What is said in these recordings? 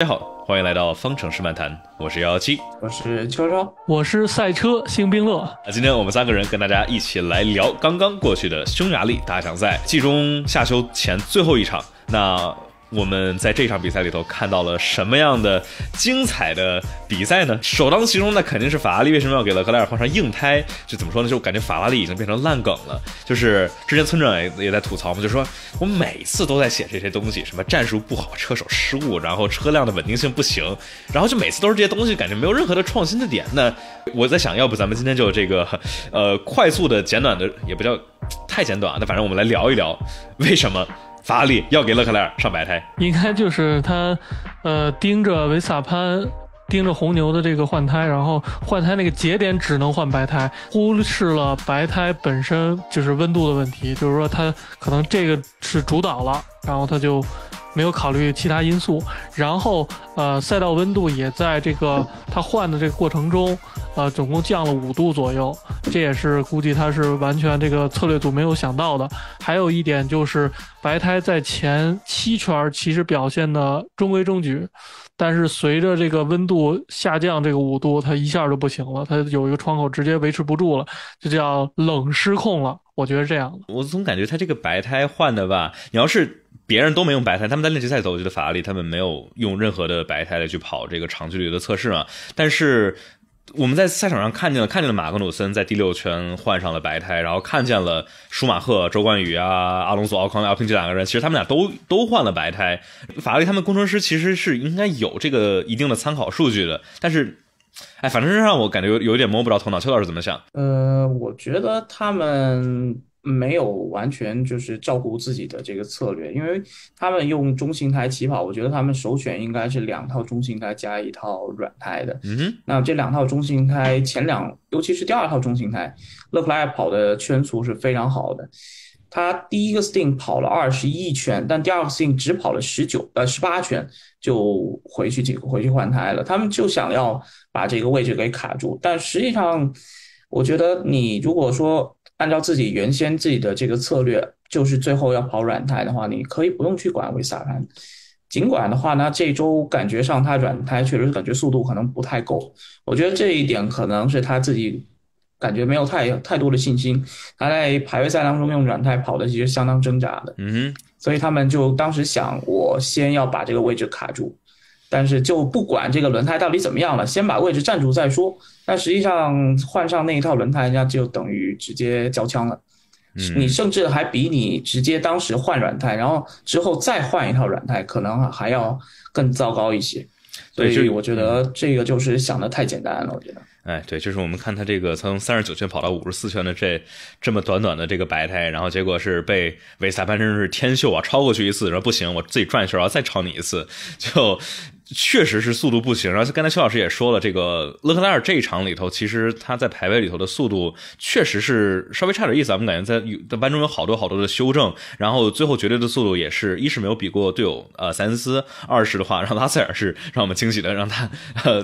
大家好，欢迎来到方程式漫谈。我是幺幺七，我是秋秋，我是赛车星冰乐。那今天我们三个人跟大家一起来聊刚刚过去的匈牙利大奖赛，季中下秋前最后一场。那我们在这场比赛里头看到了什么样的精彩的比赛呢？首当其冲，那肯定是法拉利为什么要给了格莱尔换上硬胎？就怎么说呢？就感觉法拉利已经变成烂梗了。就是之前村长也也在吐槽嘛，就说我每次都在写这些东西，什么战术不好，车手失误，然后车辆的稳定性不行，然后就每次都是这些东西，感觉没有任何的创新的点。那我在想，要不咱们今天就这个，呃，快速的简短的也不叫太简短那反正我们来聊一聊为什么。发力要给勒克莱尔上白胎，应该就是他，呃，盯着维萨潘，盯着红牛的这个换胎，然后换胎那个节点只能换白胎，忽视了白胎本身就是温度的问题，就是说他可能这个是主导了，然后他就。没有考虑其他因素，然后呃，赛道温度也在这个 它换的这个过程中，呃，总共降了五度左右，这也是估计它是完全这个策略组没有想到的。还有一点就是白胎在前七圈其实表现的中规中矩，但是随着这个温度下降，这个五度它一下就不行了，它有一个窗口直接维持不住了，就叫冷失控了。我觉得这样，我总感觉它这个白胎换的吧，你要是。别人都没用白胎，他们在练习赛走，我记得法拉利他们没有用任何的白胎来去跑这个长距离的测试嘛。但是我们在赛场上看见了，看见了马格努森在第六圈换上了白胎，然后看见了舒马赫、周冠宇啊、阿隆索、奥康、奥平这两个人，其实他们俩都都换了白胎。法拉利他们工程师其实是应该有这个一定的参考数据的，但是，哎，反正是让我感觉有有点摸不着头脑。邱老师怎么想？呃，我觉得他们。没有完全就是照顾自己的这个策略，因为他们用中型胎起跑，我觉得他们首选应该是两套中型胎加一套软胎的。嗯那这两套中型胎前两，尤其是第二套中型胎，乐克莱跑的圈速是非常好的。他第一个 s t i n g 跑了二十一圈，但第二个 s t i n g 只跑了十九呃十八圈就回去进回去换胎了。他们就想要把这个位置给卡住，但实际上我觉得你如果说。按照自己原先自己的这个策略，就是最后要跑软胎的话，你可以不用去管维萨潘。尽管的话呢，这周感觉上他软胎确实感觉速度可能不太够，我觉得这一点可能是他自己感觉没有太太多的信心。他在排位赛当中用软胎跑的其实相当挣扎的，嗯，所以他们就当时想，我先要把这个位置卡住。但是就不管这个轮胎到底怎么样了，先把位置占住再说。但实际上换上那一套轮胎，人家就等于直接交枪了。你甚至还比你直接当时换软胎，然后之后再换一套软胎，可能还要更糟糕一些。所以我觉得这个就是想的太简单了。我觉得，哎，对，就是我们看他这个从三十九圈跑到五十四圈的这这么短短的这个白胎，然后结果是被韦塞潘真是天秀啊，超过去一次，然后不行，我自己转一圈，然后再超你一次，就。确实是速度不行，然后刚才邱老师也说了，这个勒克莱尔这一场里头，其实他在排位里头的速度确实是稍微差点意思，我们感觉在在班中有好多好多的修正，然后最后绝对的速度也是一是没有比过队友呃塞恩斯，二是的话让拉塞尔是让我们惊喜的，让他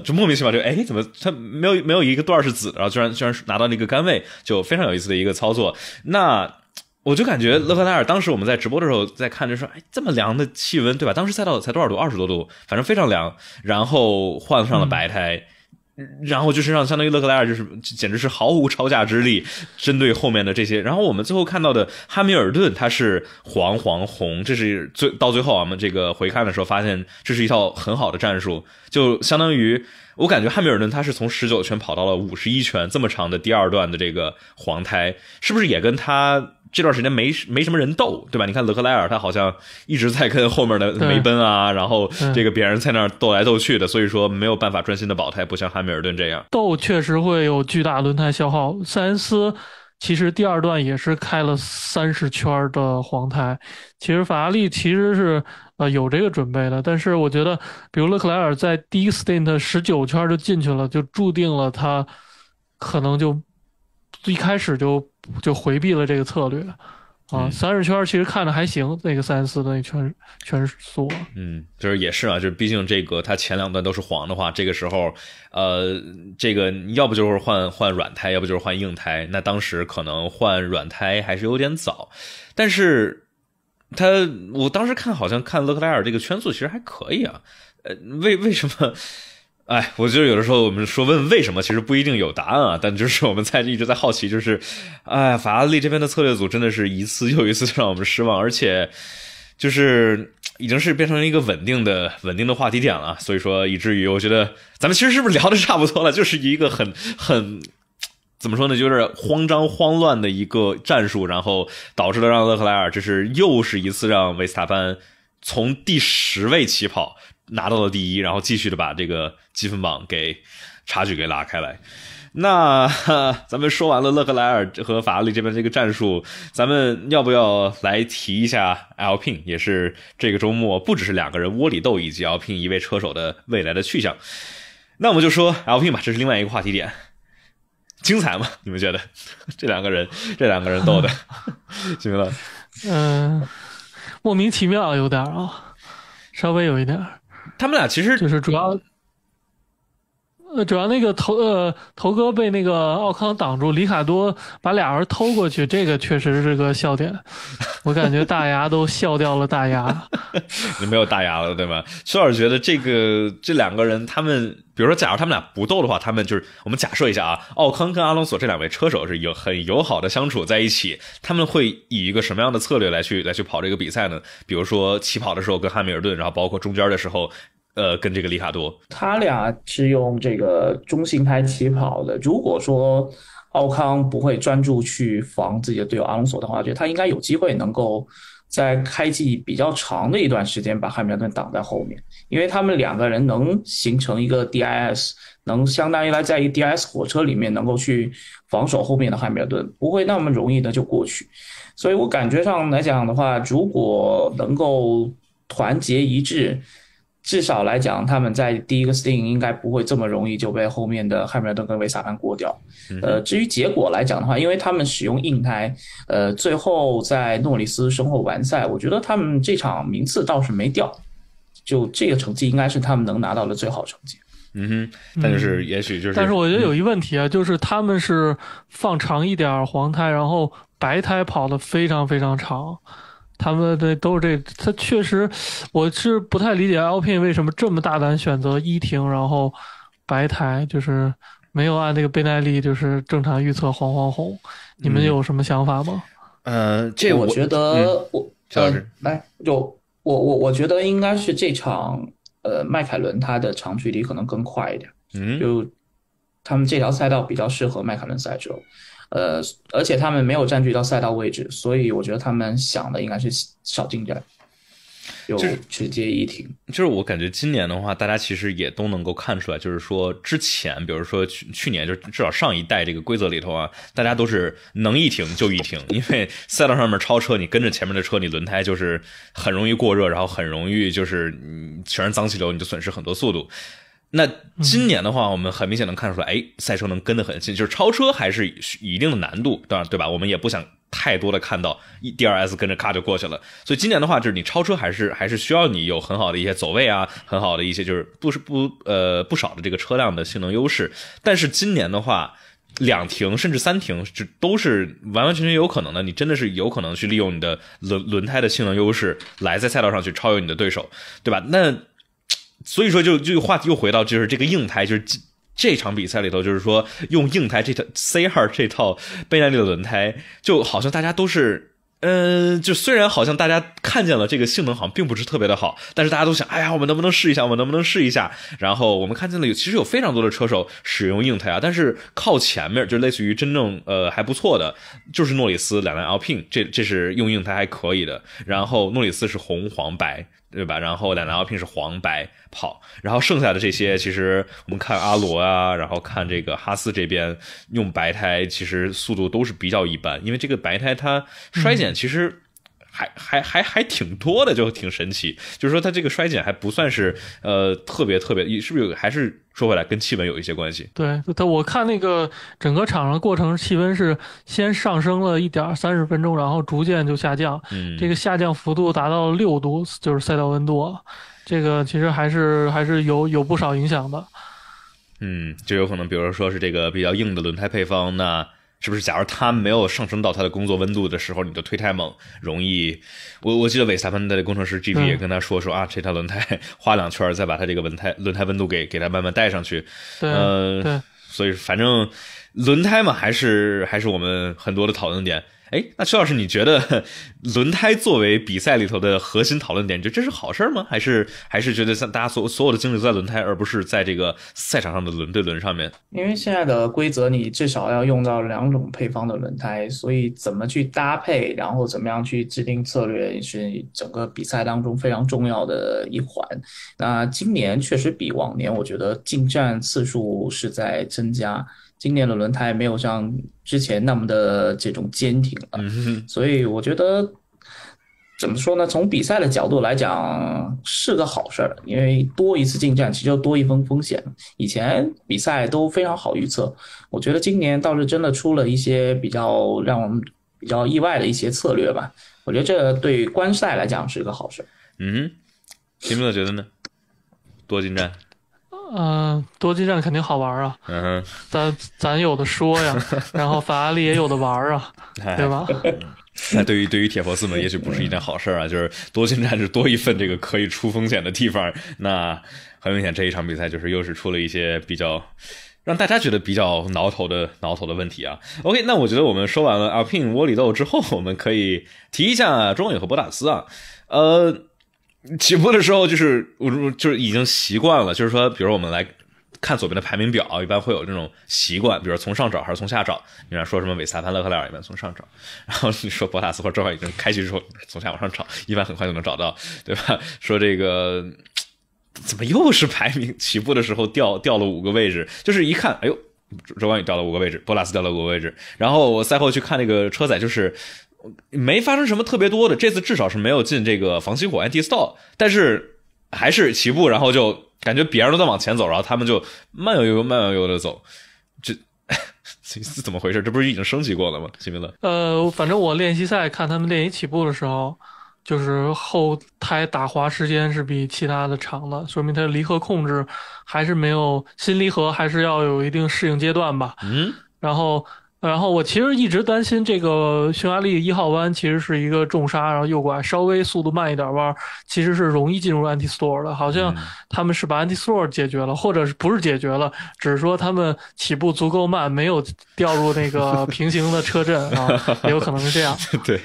就莫名其妙就哎怎么他没有没有一个段是紫，然后居然居然拿到那个杆位，就非常有意思的一个操作，那。我就感觉勒克莱尔当时我们在直播的时候在看就说，哎，这么凉的气温对吧？当时赛道才多少度？二十多度，反正非常凉。然后换上了白胎，然后就是让相当于勒克莱尔就是简直是毫无超架之力，针对后面的这些。然后我们最后看到的汉密尔顿，他是黄黄红，这是最到最后我们这个回看的时候发现，这是一套很好的战术。就相当于我感觉汉密尔顿他是从十九圈跑到了五十一圈这么长的第二段的这个黄胎，是不是也跟他？这段时间没没什么人斗，对吧？你看勒克莱尔他好像一直在跟后面的梅奔啊，然后这个别人在那斗来斗去的，所以说没有办法专心的保胎，不像汉密尔顿这样。斗确实会有巨大轮胎消耗，塞恩斯其实第二段也是开了三十圈的黄胎。其实法拉利其实是呃有这个准备的，但是我觉得，比如勒克莱尔在第一 stint 十九圈就进去了，就注定了他可能就一开始就。就回避了这个策略，啊，三十圈其实看着还行，那个三十四的那圈圈速，嗯，就是也是啊，就是毕竟这个它前两段都是黄的话，这个时候，呃，这个要不就是换换软胎，要不就是换硬胎，那当时可能换软胎还是有点早，但是，他我当时看好像看勒克莱尔这个圈速其实还可以啊，呃，为为什么？哎，我觉得有的时候我们说问为什么，其实不一定有答案啊。但就是我们在一直在好奇，就是，哎，法拉利这边的策略组真的是一次又一次让我们失望，而且就是已经是变成一个稳定的、稳定的话题点了。所以说，以至于我觉得咱们其实是不是聊的差不多了？就是一个很很怎么说呢，就是慌张、慌乱的一个战术，然后导致了让勒克莱尔这是又是一次让维斯塔潘从第十位起跑。拿到了第一，然后继续的把这个积分榜给差距给拉开来。那 咱们说完了勒克莱尔和法拉利这边这个战术，咱们要不要来提一下 L P？也是这个周末，不只是两个人窝里斗，以及 L P 一位车手的未来的去向。那我们就说 L P 吧，这是另外一个话题点，精彩吗？你们觉得 这两个人这两个人斗的，行了，嗯，莫名其妙有点啊，稍微有一点。他们俩其实就是主要。呃，主要那个头呃头哥被那个奥康挡住，里卡多把俩人偷过去，这个确实是个笑点，我感觉大牙都笑掉了大牙，你没有大牙了对吧？苏老师觉得这个这两个人他们，比如说假如他们俩不斗的话，他们就是我们假设一下啊，奥康跟阿隆索这两位车手是有很友好的相处在一起，他们会以一个什么样的策略来去来去跑这个比赛呢？比如说起跑的时候跟汉密尔顿，然后包括中间的时候。呃，跟这个利卡多，他俩是用这个中型胎起跑的。如果说奥康不会专注去防自己的队友阿隆索的话，我觉得他应该有机会能够在开季比较长的一段时间把汉密尔顿挡在后面，因为他们两个人能形成一个 D I S，能相当于来在一 D I S 火车里面能够去防守后面的汉密尔顿，不会那么容易的就过去。所以我感觉上来讲的话，如果能够团结一致。至少来讲，他们在第一个 s t i n g 应该不会这么容易就被后面的汉密尔顿跟维萨潘过掉。呃，至于结果来讲的话，因为他们使用硬胎，呃，最后在诺里斯身后完赛，我觉得他们这场名次倒是没掉，就这个成绩应该是他们能拿到的最好成绩。嗯哼，但就是也许就是。但是我觉得有一问题啊，就是他们是放长一点黄胎，然后白胎跑的非常非常长。他们的都是这，他确实，我是不太理解 L P 为什么这么大胆选择伊停，然后白台，就是没有按那个贝耐利就是正常预测黄黄红。你们有什么想法吗？呃，这我觉得我老师，来就我我我觉得应该是这场呃迈凯伦它的长距离可能更快一点，嗯，就他们这条赛道比较适合迈凯伦赛车。呃，而且他们没有占据到赛道位置，所以我觉得他们想的应该是少进点。就直接一停。就是我感觉今年的话，大家其实也都能够看出来，就是说之前，比如说去去年，就至少上一代这个规则里头啊，大家都是能一停就一停，因为赛道上面超车，你跟着前面的车，你轮胎就是很容易过热，然后很容易就是全是脏气流，你就损失很多速度。那今年的话，我们很明显能看出来，哎，赛车能跟得很近，就是超车还是一定的难度，当然对吧？我们也不想太多的看到一 D R S 跟着咔就过去了。所以今年的话，就是你超车还是还是需要你有很好的一些走位啊，很好的一些就是不是不呃不少的这个车辆的性能优势。但是今年的话，两停甚至三停，这都是完完全全有可能的。你真的是有可能去利用你的轮轮胎的性能优势，来在赛道上去超越你的对手，对吧？那。所以说，就就话题又回到，就是这个硬胎，就是这场比赛里头，就是说用硬胎这套 C 二这套倍耐力的轮胎，就好像大家都是，嗯，就虽然好像大家看见了这个性能好像并不是特别的好，但是大家都想，哎呀，我们能不能试一下？我们能不能试一下？然后我们看见了，有其实有非常多的车手使用硬胎啊，但是靠前面就类似于真正呃还不错的，就是诺里斯两辆 L P，这这是用硬胎还可以的，然后诺里斯是红黄白。对吧？然后两辆奥平是黄白跑，然后剩下的这些，其实我们看阿罗啊，然后看这个哈斯这边用白胎，其实速度都是比较一般，因为这个白胎它衰减其实。还还还还挺多的，就挺神奇。就是说，它这个衰减还不算是呃特别特别，是不是？有还是说回来，跟气温有一些关系？对，但我看那个整个场上过程，气温是先上升了一点，三十分钟，然后逐渐就下降。这个下降幅度达到了六度，就是赛道温度。这个其实还是还是有有不少影响的。嗯，就有可能，比如说是这个比较硬的轮胎配方那。是不是？假如它没有上升到它的工作温度的时候，你的推太猛，容易。我我记得斯塔潘的工程师 G P 也跟他说说啊，这套轮胎 花两圈再把它这个轮胎轮胎温度给给它慢慢带上去。对，呃，所以反正轮胎嘛，还是还是我们很多的讨论点。哎，那邱老师，你觉得 轮胎作为比赛里头的核心讨论点，你觉得这是好事儿吗？还是还是觉得像大家所所有的精力都在轮胎，而不是在这个赛场上的轮对轮上面？因为现在的规则，你至少要用到两种配方的轮胎，所以怎么去搭配，然后怎么样去制定策略，是整个比赛当中非常重要的一环。那今年确实比往年，我觉得进站次数是在增加。今年的轮胎没有像之前那么的这种坚挺了，所以我觉得怎么说呢？从比赛的角度来讲是个好事儿，因为多一次进站其实就多一分风险。以前比赛都非常好预测，我觉得今年倒是真的出了一些比较让我们比较意外的一些策略吧。我觉得这对观赛来讲是一个好事儿。嗯，秦明觉得呢？多进站。嗯，多基站肯定好玩啊，嗯、咱咱有的说呀。然后法拉利也有的玩啊，对吧？那 对于对于铁佛寺们，也许不是一件好事啊，就是多金站是多一份这个可以出风险的地方。那很明显，这一场比赛就是又是出了一些比较让大家觉得比较挠头的挠头的问题啊。OK，那我觉得我们说完了阿平窝里斗之后，我们可以提一下庄野和博塔斯啊，呃。起步的时候就是我就是已经习惯了，就是说，比如说我们来看左边的排名表，一般会有这种习惯，比如从上找还是从下找？你像说什么维斯塔、勒克莱尔，一般从上找，然后你说博塔斯或者周已经开局之后从下往上找，一般很快就能找到，对吧？说这个怎么又是排名？起步的时候掉掉了五个位置，就是一看，哎呦，周冠宇掉了五个位置，博塔斯掉了五个位置，然后我赛后去看那个车载，就是。没发生什么特别多的，这次至少是没有进这个防心火 anti stall，但是还是起步，然后就感觉别人都在往前走，然后他们就慢悠悠、慢悠悠的走，这这是怎么回事？这不是已经升级过了吗？新民乐，呃，反正我练习赛看他们练习起步的时候，就是后胎打滑时间是比其他的长的，说明他离合控制还是没有新离合，还是要有一定适应阶段吧。嗯，然后。然后我其实一直担心这个匈牙利一号弯其实是一个重刹，然后右拐稍微速度慢一点弯，其实是容易进入 anti store 的。好像他们是把 anti store 解决了，或者是不是解决了？只是说他们起步足够慢，没有掉入那个 平行的车阵啊，也有可能是这样。对，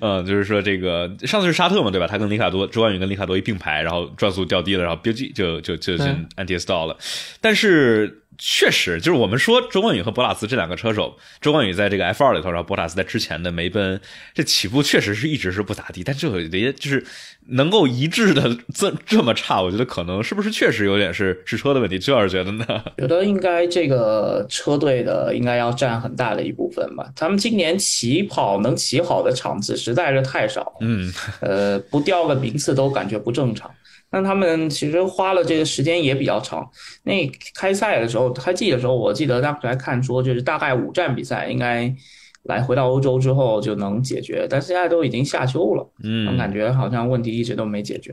嗯，就是说这个上次是沙特嘛，对吧？他跟里卡多周冠宇跟里卡多一并排，然后转速掉低了，然后飙 G 就就就进 anti store 了，但是。确实，就是我们说周冠宇和博拉斯这两个车手，周冠宇在这个 F 二里头，然后博拉斯在之前的梅奔，这起步确实是一直是不咋地。但就也，就是能够一致的这这么差，我觉得可能是不是确实有点是试车的问题？周老师觉得呢？觉 得应该这个车队的应该要占很大的一部分吧。他们今年起跑能起好的场次实在是太少。嗯，呃，不掉个名次都感觉不正常。那他们其实花了这个时间也比较长。那开赛的时候，开季的时候，我记得当时还看说，就是大概五站比赛应该来回到欧洲之后就能解决，但现在都已经下秋了，嗯，感觉好像问题一直都没解决。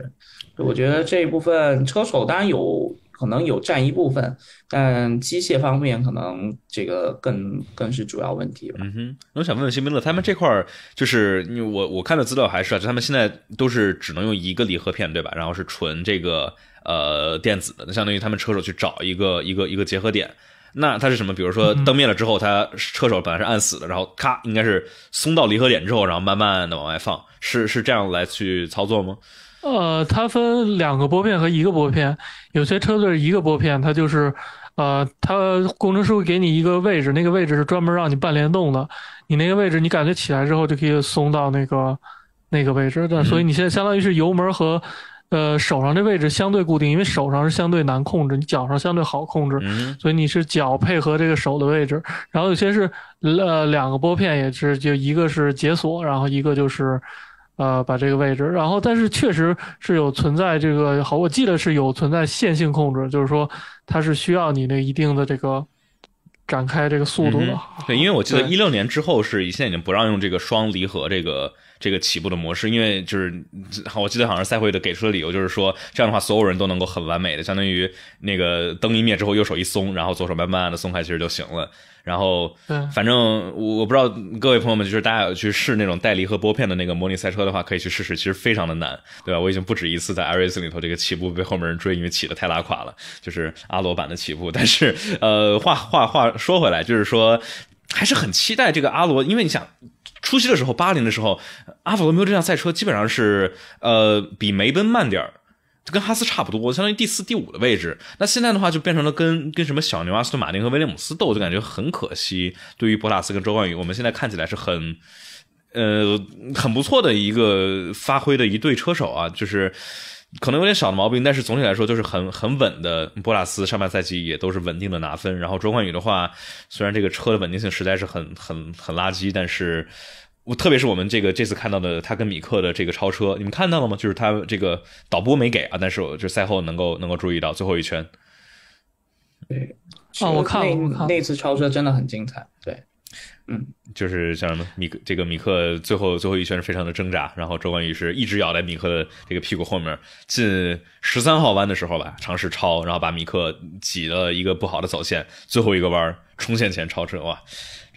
我觉得这一部分车手当然有。可能有占一部分，但机械方面可能这个更更是主要问题吧。嗯哼，我想问问新宾乐，他们这块儿就是我我看的资料还是就他们现在都是只能用一个离合片，对吧？然后是纯这个呃电子的，那相当于他们车手去找一个一个一个结合点。那它是什么？比如说灯灭了之后，它车手本来是按死的，然后咔，应该是松到离合点之后，然后慢慢的往外放，是是这样来去操作吗？呃，它分两个拨片和一个拨片，有些车队一个拨片，它就是，呃，它工程师会给你一个位置，那个位置是专门让你半联动的，你那个位置你感觉起来之后就可以松到那个那个位置的，所以你现在相当于是油门和，呃，手上这位置相对固定，因为手上是相对难控制，你脚上相对好控制，所以你是脚配合这个手的位置，然后有些是，呃，两个拨片也是，就一个是解锁，然后一个就是。呃，把这个位置，然后但是确实是有存在这个好，我记得是有存在线性控制，就是说它是需要你那一定的这个展开这个速度的。对，因为我记得一六年之后是现在已经不让用这个双离合这个这个起步的模式，因为就是好，我记得好像赛会的给出的理由就是说这样的话，所有人都能够很完美的，相当于那个灯一灭之后，右手一松，然后左手慢慢的松开其实就行了。然后，反正我我不知道各位朋友们，就是大家有去试那种带离合拨片的那个模拟赛车的话，可以去试试，其实非常的难，对吧？我已经不止一次在艾 r a 里头这个起步被后面人追，因为起得太拉垮了，就是阿罗版的起步。但是，呃，话话话说回来，就是说还是很期待这个阿罗，因为你想初期的时候八零的时候，阿法罗密这辆赛车基本上是呃比梅奔慢点儿。跟哈斯差不多，相当于第四、第五的位置。那现在的话，就变成了跟跟什么小牛、阿斯顿马丁和威廉姆斯斗，就感觉很可惜。对于博塔斯跟周冠宇，我们现在看起来是很呃很不错的一个发挥的一对车手啊，就是可能有点小的毛病，但是总体来说就是很很稳的。博塔斯上半赛季也都是稳定的拿分，然后周冠宇的话，虽然这个车的稳定性实在是很很很垃圾，但是。我特别是我们这个这次看到的他跟米克的这个超车，你们看到了吗？就是他这个导播没给啊，但是我就赛后能够能够注意到最后一圈。对，哦，我看，了，那次超车真的很精彩。对，嗯，就是像什么米克这个米克最后最后一圈是非常的挣扎，然后周冠宇是一直咬在米克的这个屁股后面，进十三号弯的时候吧，尝试超，然后把米克挤了一个不好的走线，最后一个弯冲线前超车，哇！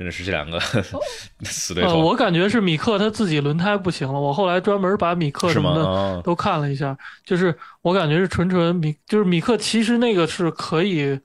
真的是这两个 死对头。我感觉是米克他自己轮胎不行了。我后来专门把米克什么的都看了一下，就是我感觉是纯纯米，就是米克其实那个是可以。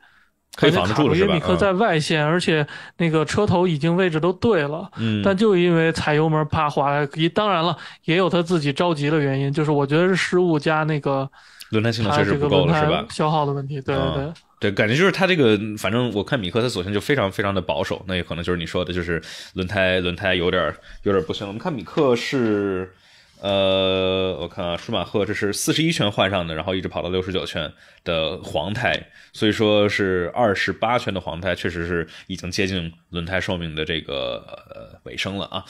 可而得住了，因为米克在外线，而且那个车头已经位置都对了，嗯，但就因为踩油门啪滑，当然了，也有他自己着急的原因，就是我觉得是失误加那个轮胎性能确实不够了，是吧？消耗的问题，对对对，对，感觉就是他这个，反正我看米克他索性就非常非常的保守，那也可能就是你说的，就是轮胎轮胎有点有点不行。我们看米克是。呃，我看啊，舒马赫这是四十一圈换上的，然后一直跑到六十九圈的黄胎，所以说是二十八圈的黄胎确实是已经接近轮胎寿命的这个呃尾声了啊。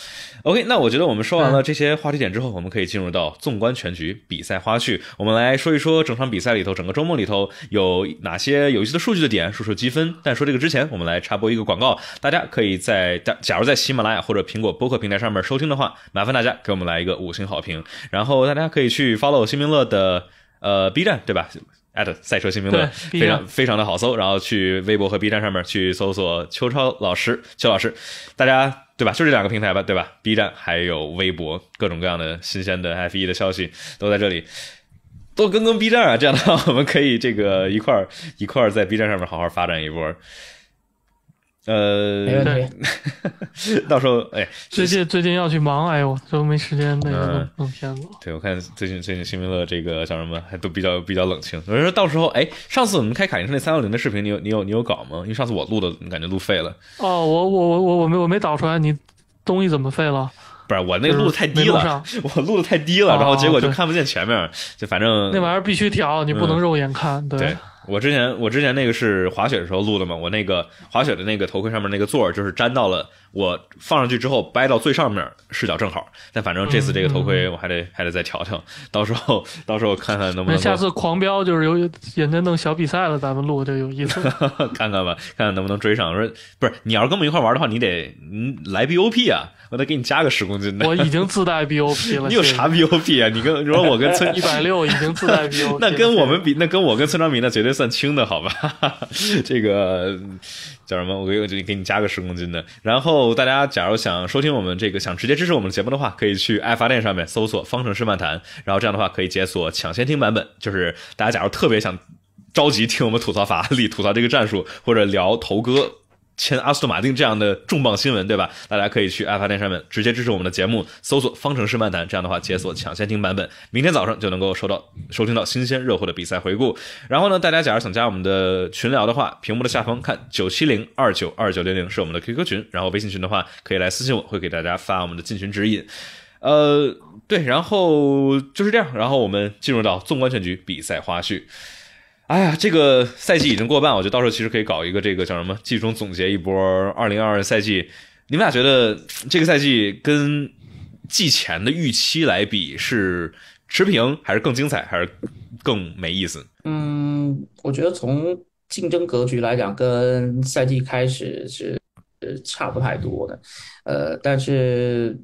OK，那我觉得我们说完了这些话题点之后，我们可以进入到纵观全局、比赛花絮。我们来说一说整场比赛里头，整个周末里头有哪些有趣的数据的点、说说积分。但说这个之前，我们来插播一个广告，大家可以在大假如在喜马拉雅或者苹果播客平台上面收听的话，麻烦大家给我们来一个五星好好评，然后大家可以去 follow 新明乐的呃 B 站对吧？at 赛车新明乐非常非常的好搜，然后去微博和 B 站上面去搜索邱超老师邱老师，大家对吧？就这两个平台吧，对吧？B 站还有微博，各种各样的新鲜的 F 一的消息都在这里，多跟跟 B 站啊，这样的话我们可以这个一块儿一块儿在 B 站上面好好发展一波。呃，对，到时候哎，最近最近要去忙哎，呦，都没时间，那个弄片子。对我看最近最近新民乐这个叫什么，还都比较比较冷清。人说到时候哎，上次我们开卡丁车那三六零的视频，你有你有你有稿吗？因为上次我录的感觉录废了。哦，我我我我我没我没导出来，你东西怎么废了？不是我那录的太低了，我录的太低了，然后结果就看不见前面，就反正那玩意儿必须调，你不能肉眼看，对。我之前我之前那个是滑雪的时候录的嘛？我那个滑雪的那个头盔上面那个座儿就是粘到了我放上去之后掰到最上面视角正好。但反正这次这个头盔我还得还得再调调，到时候到时候看看能不能。下次狂飙就是有人家弄小比赛了，咱们录这有意思，看看吧，看看能不能追上。我说不是，你要是跟我们一块玩的话，你得嗯来 BOP 啊，我得给你加个十公斤的。我已经自带 BOP 了，你有啥 BOP 啊？你跟如果我跟村 一百六已经自带 BOP，那跟我们比，那跟我跟村庄比，那绝对。算轻的，好吧，这个叫什么？我给就给你加个十公斤的。然后大家假如想收听我们这个，想直接支持我们的节目的话，可以去爱发电上面搜索“方程式漫谈”，然后这样的话可以解锁抢先听版本。就是大家假如特别想着急听我们吐槽法 里吐槽这个战术，或者聊头哥。签阿斯顿马丁这样的重磅新闻，对吧？大家可以去爱发电上面直接支持我们的节目，搜索“方程式漫谈”，这样的话解锁抢先听版本，明天早上就能够收到收听到新鲜热乎的比赛回顾。然后呢，大家假如想加我们的群聊的话，屏幕的下方看九七零二九二九零零是我们的 QQ 群，然后微信群的话可以来私信我，会给大家发我们的进群指引。呃，对，然后就是这样，然后我们进入到纵观全局比赛花絮。哎呀，这个赛季已经过半，我觉得到时候其实可以搞一个这个叫什么季中总结一波二零二二赛季。你们俩觉得这个赛季跟季前的预期来比是持平，还是更精彩，还是更没意思？嗯，我觉得从竞争格局来讲，跟赛季开始是呃差不太多的，呃，但是。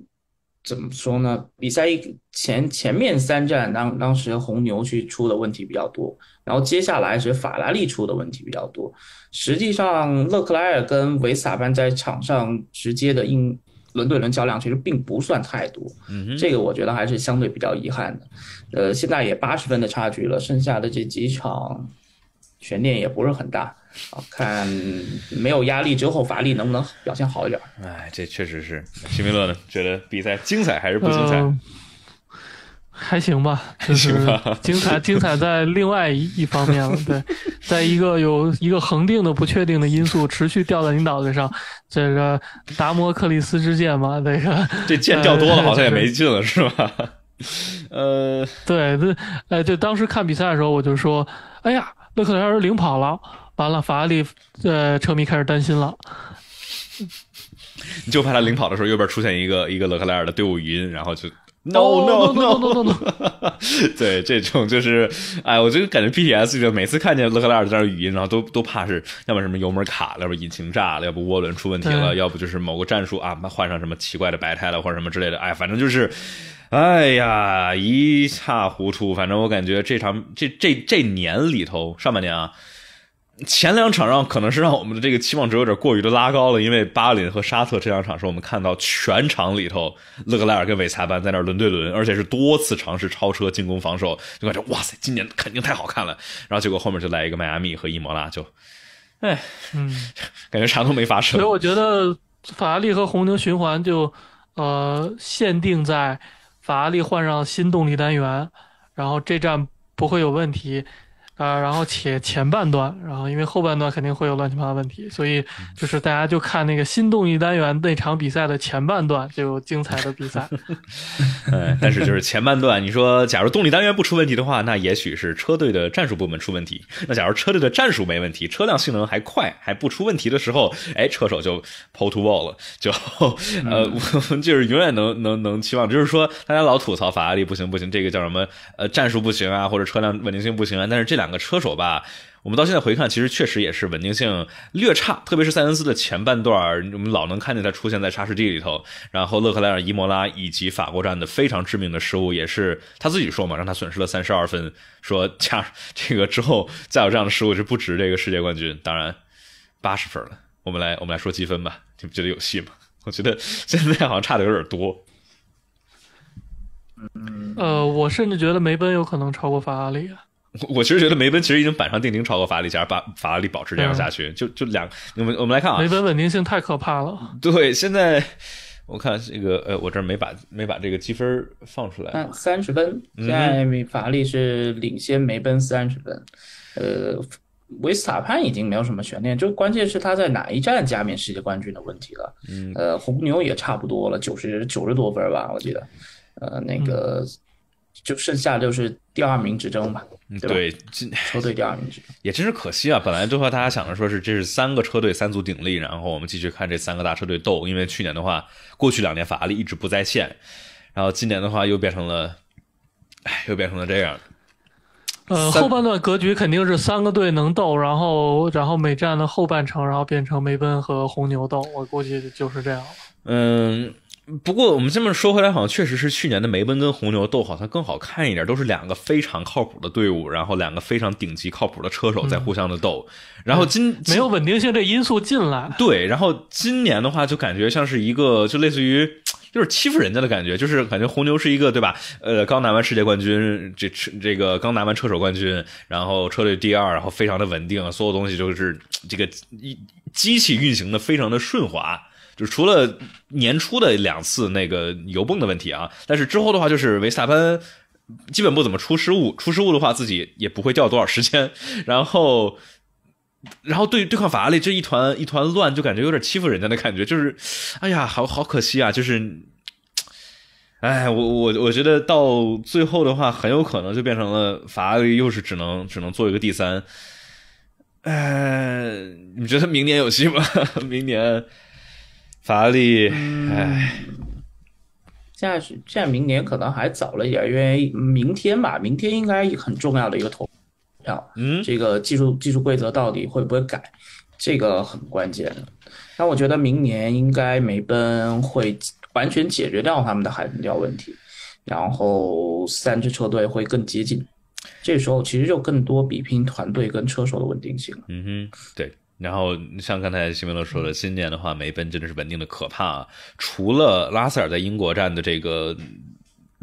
怎么说呢？比赛一前前面三站当当时红牛去出的问题比较多，然后接下来是法拉利出的问题比较多。实际上，勒克莱尔跟维斯塔潘在场上直接的硬轮对轮较量其实并不算太多，这个我觉得还是相对比较遗憾的。呃，现在也八十分的差距了，剩下的这几场悬念也不是很大。好看，没有压力，之后发力能不能表现好一点？哎，这确实是。徐明乐呢，觉得比赛精彩还是不精彩？还行吧，就是精彩，精彩 在另外一方面了。对，在一个有一个恒定的、不确定的因素持续掉在你脑袋上，这个达摩克里斯之剑嘛，这个 这剑掉多了好像也没劲了，是吧？呃，对，这哎，对，当时看比赛的时候，我就说，哎呀，勒克莱尔领跑了。完了，法拉利呃车迷开始担心了。你就怕他领跑的时候右边出现一个一个勒克莱尔的队伍语音，然后就 no no no no no no，对，这种就是哎，我就感觉 P T S 就每次看见勒克莱尔在那语音，然后都都怕是要么什么油门卡了，要不引擎炸了，要不涡轮出问题了，要不就是某个战术啊，换上什么奇怪的白胎了或者什么之类的，哎，反正就是哎呀一塌糊涂。反正我感觉这场这这这年里头上半年啊。前两场让可能是让我们的这个期望值有点过于的拉高了，因为巴林和沙特这两场时，我们看到全场里头勒克莱尔跟韦裁班在那儿轮对轮，而且是多次尝试超车进攻防守，就感觉哇塞，今年肯定太好看了。然后结果后面就来一个迈阿密和伊摩拉，就哎，嗯，感觉啥都没发生。所 以我觉得法拉利和红牛循环就呃限定在法拉利换上新动力单元，然后这站不会有问题。呃，然后且前半段，然后因为后半段肯定会有乱七八糟问题，所以就是大家就看那个新动力单元那场比赛的前半段就有精彩的比赛。嗯，但是就是前半段，你说假如动力单元不出问题的话，那也许是车队的战术部门出问题。那假如车队的战术没问题，车辆性能还快，还不出问题的时候，哎，车手就 pole to o l 了，就呃，我们就是永远能能能期望，就是说大家老吐槽法拉利不行不行，这个叫什么呃战术不行啊，或者车辆稳定性不行啊，但是这两。个车手吧，我们到现在回看，其实确实也是稳定性略差，特别是塞恩斯的前半段，我们老能看见他出现在沙石地里头。然后勒克莱尔伊莫拉以及法国站的非常致命的失误，也是他自己说嘛，让他损失了三十二分。说加这个之后再有这样的失误，是不值这个世界冠军。当然八十分了，我们来我们来说积分吧，你不觉得有戏吗？我觉得现在好像差的有点多。呃，我甚至觉得梅奔有可能超过法拉利啊。我其实觉得梅奔其实已经板上钉钉超过法拉利，而把法拉利保持这样下去，就就两，我们我们来看啊，梅奔稳定性太可怕了。对，现在我看这个，呃，我这没把没把这个积分放出来，三十分，现在法拉利是领先梅奔三十分，呃，维斯塔潘已经没有什么悬念，就关键是他在哪一站加冕世界冠军的问题了。呃，红牛也差不多了，九十九十多分吧，我记得，呃，那个。就剩下就是第二名之争吧，对 车队第二名之争也真是可惜啊！本来的话，大家想着说是这是三个车队三足鼎立，然后我们继续看这三个大车队斗。因为去年的话，过去两年法拉利一直不在线，然后今年的话又变成了，哎，又变成了这样。呃，后半段格局肯定是三个队能斗，然后然后每站的后半程，然后变成梅奔和红牛斗，我估计就是这样嗯。不过我们这么说回来，好像确实是去年的梅奔跟红牛斗，好像更好看一点，都是两个非常靠谱的队伍，然后两个非常顶级靠谱的车手在互相的斗。然后今没有稳定性这因素进来，对。然后今年的话，就感觉像是一个，就类似于就是欺负人家的感觉，就是感觉红牛是一个，对吧？呃，刚拿完世界冠军，这车这个刚拿完车手冠军，然后车队第二，然后非常的稳定，所有东西就是这个一机器运行的非常的顺滑。就除了年初的两次那个油泵的问题啊，但是之后的话就是维萨班基本不怎么出失误，出失误的话自己也不会掉多少时间。然后，然后对对抗法拉利这一团一团乱，就感觉有点欺负人家的感觉。就是，哎呀，好好可惜啊！就是，哎，我我我觉得到最后的话，很有可能就变成了法拉利又是只能只能做一个第三。嗯，你觉得明年有戏吗？明年？法拉利，唉，现在是现在，明年可能还早了一点，因为明天吧，明天应该很重要的一个投票，嗯，这个技术技术规则到底会不会改，这个很关键的。那我觉得明年应该梅奔会完全解决掉他们的海豚调问题，然后三支车队会更接近，这时候其实就更多比拼团队跟车手的稳定性了。嗯哼，对。然后像刚才西梅乐说的，今年的话，梅奔真的是稳定的可怕。啊。除了拉塞尔在英国站的这个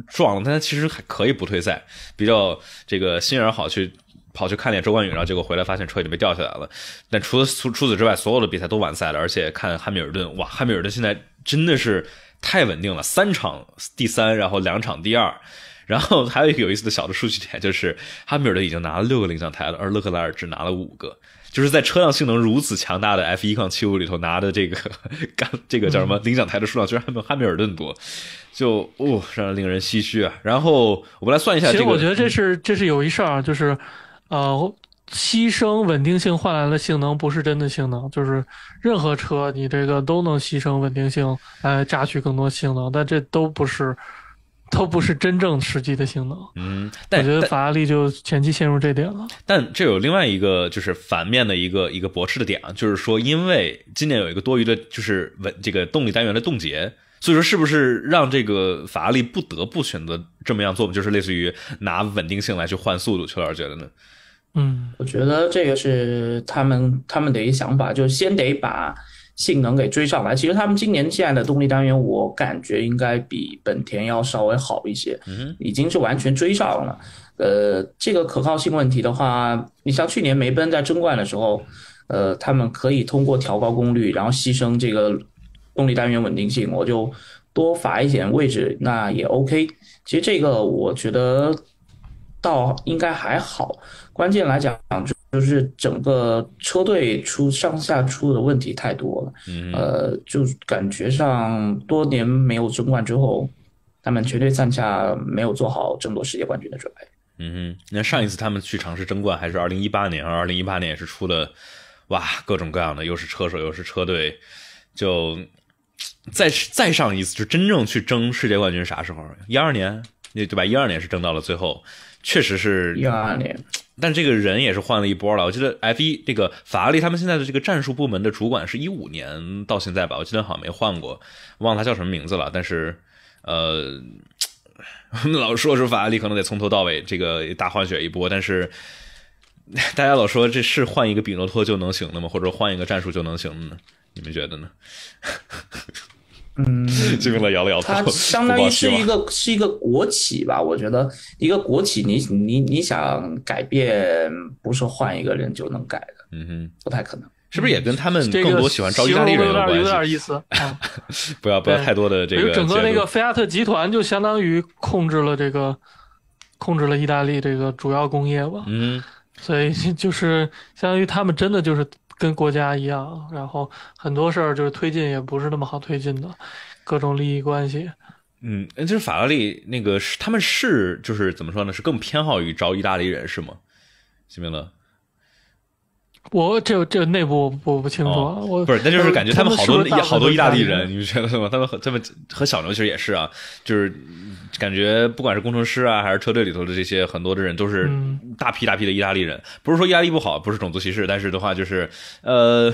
撞，但他其实还可以不退赛，比较这个心眼好，去跑去看点周冠宇，然后结果回来发现车已经被掉下来了。但除了除除此之外，所有的比赛都完赛了。而且看汉密尔顿，哇，汉密尔顿现在真的是太稳定了，三场第三，然后两场第二。然后还有一个有意思的小的数据点，就是汉密尔顿已经拿了六个领奖台了，而勒克莱尔只拿了五个。就是在车辆性能如此强大的 F 一杠七五里头拿的这个干 这个叫什么领奖台的数量居然还没有汉密尔顿多，就哦，让人令人唏嘘啊。然后我们来算一下，其实我觉得这是这是有一事儿啊，就是呃，牺牲稳定性换来的性能不是真的性能，就是任何车你这个都能牺牲稳定性来榨取更多性能，但这都不是。都不是真正实际的性能，嗯，我觉得法拉利就前期陷入这点了。但这有另外一个就是反面的一个一个驳斥的点啊，就是说，因为今年有一个多余的，就是稳这个动力单元的冻结，所以说是不是让这个法拉利不得不选择这么样做？不就是类似于拿稳定性来去换速度？邱老师觉得呢？嗯，我觉得这个是他们他们的一想法，就是先得把。性能给追上来，其实他们今年现在的动力单元，我感觉应该比本田要稍微好一些，已经是完全追上了。呃，这个可靠性问题的话，你像去年梅奔在争冠的时候，呃，他们可以通过调高功率，然后牺牲这个动力单元稳定性，我就多罚一点位置，那也 OK。其实这个我觉得倒应该还好，关键来讲就。就是整个车队出上下出的问题太多了，呃，就感觉上多年没有争冠之后，他们绝对上下没有做好争夺世界冠军的准备。嗯哼，那上一次他们去尝试争冠还是二零一八年，二零一八年也是出的，哇，各种各样的，又是车手又是车队，就再再上一次就真正去争世界冠军啥时候？一二年，那对吧？一二年是争到了最后，确实是。一二年。但这个人也是换了一波了。我记得 F 一这个法拉利，他们现在的这个战术部门的主管是一五年到现在吧，我记得好像没换过，忘了他叫什么名字了。但是，呃，老说说法拉利可能得从头到尾这个大换血一波。但是，大家老说这是换一个比诺托就能行的吗？或者换一个战术就能行的呢？你们觉得呢？嗯，朱明乐摇了摇头。它 相当于是一个是一个国企吧，我觉得一个国企，你你你想改变，不是换一个人就能改的，嗯哼，不太可能。是不是也跟他们更多喜欢招意大利人有关系？有点有点意思。不要不要太多的这个。整个那个菲亚特集团就相当于控制了这个控制了意大利这个主要工业吧。嗯，所以 就是相当于他们真的就是。跟国家一样，然后很多事儿就是推进也不是那么好推进的，各种利益关系。嗯，就是法拉利那个，他们是就是怎么说呢？是更偏好于招意大利人是吗？席明乐。我这这内部我不清楚，我不是，那就是感觉他们好多好多意大利人，你们觉得吗？他们他们和小牛其实也是啊，就是感觉不管是工程师啊，还是车队里头的这些很多的人，都是大批大批的意大利人。不是说意大利不好，不是种族歧视，但是的话就是呃。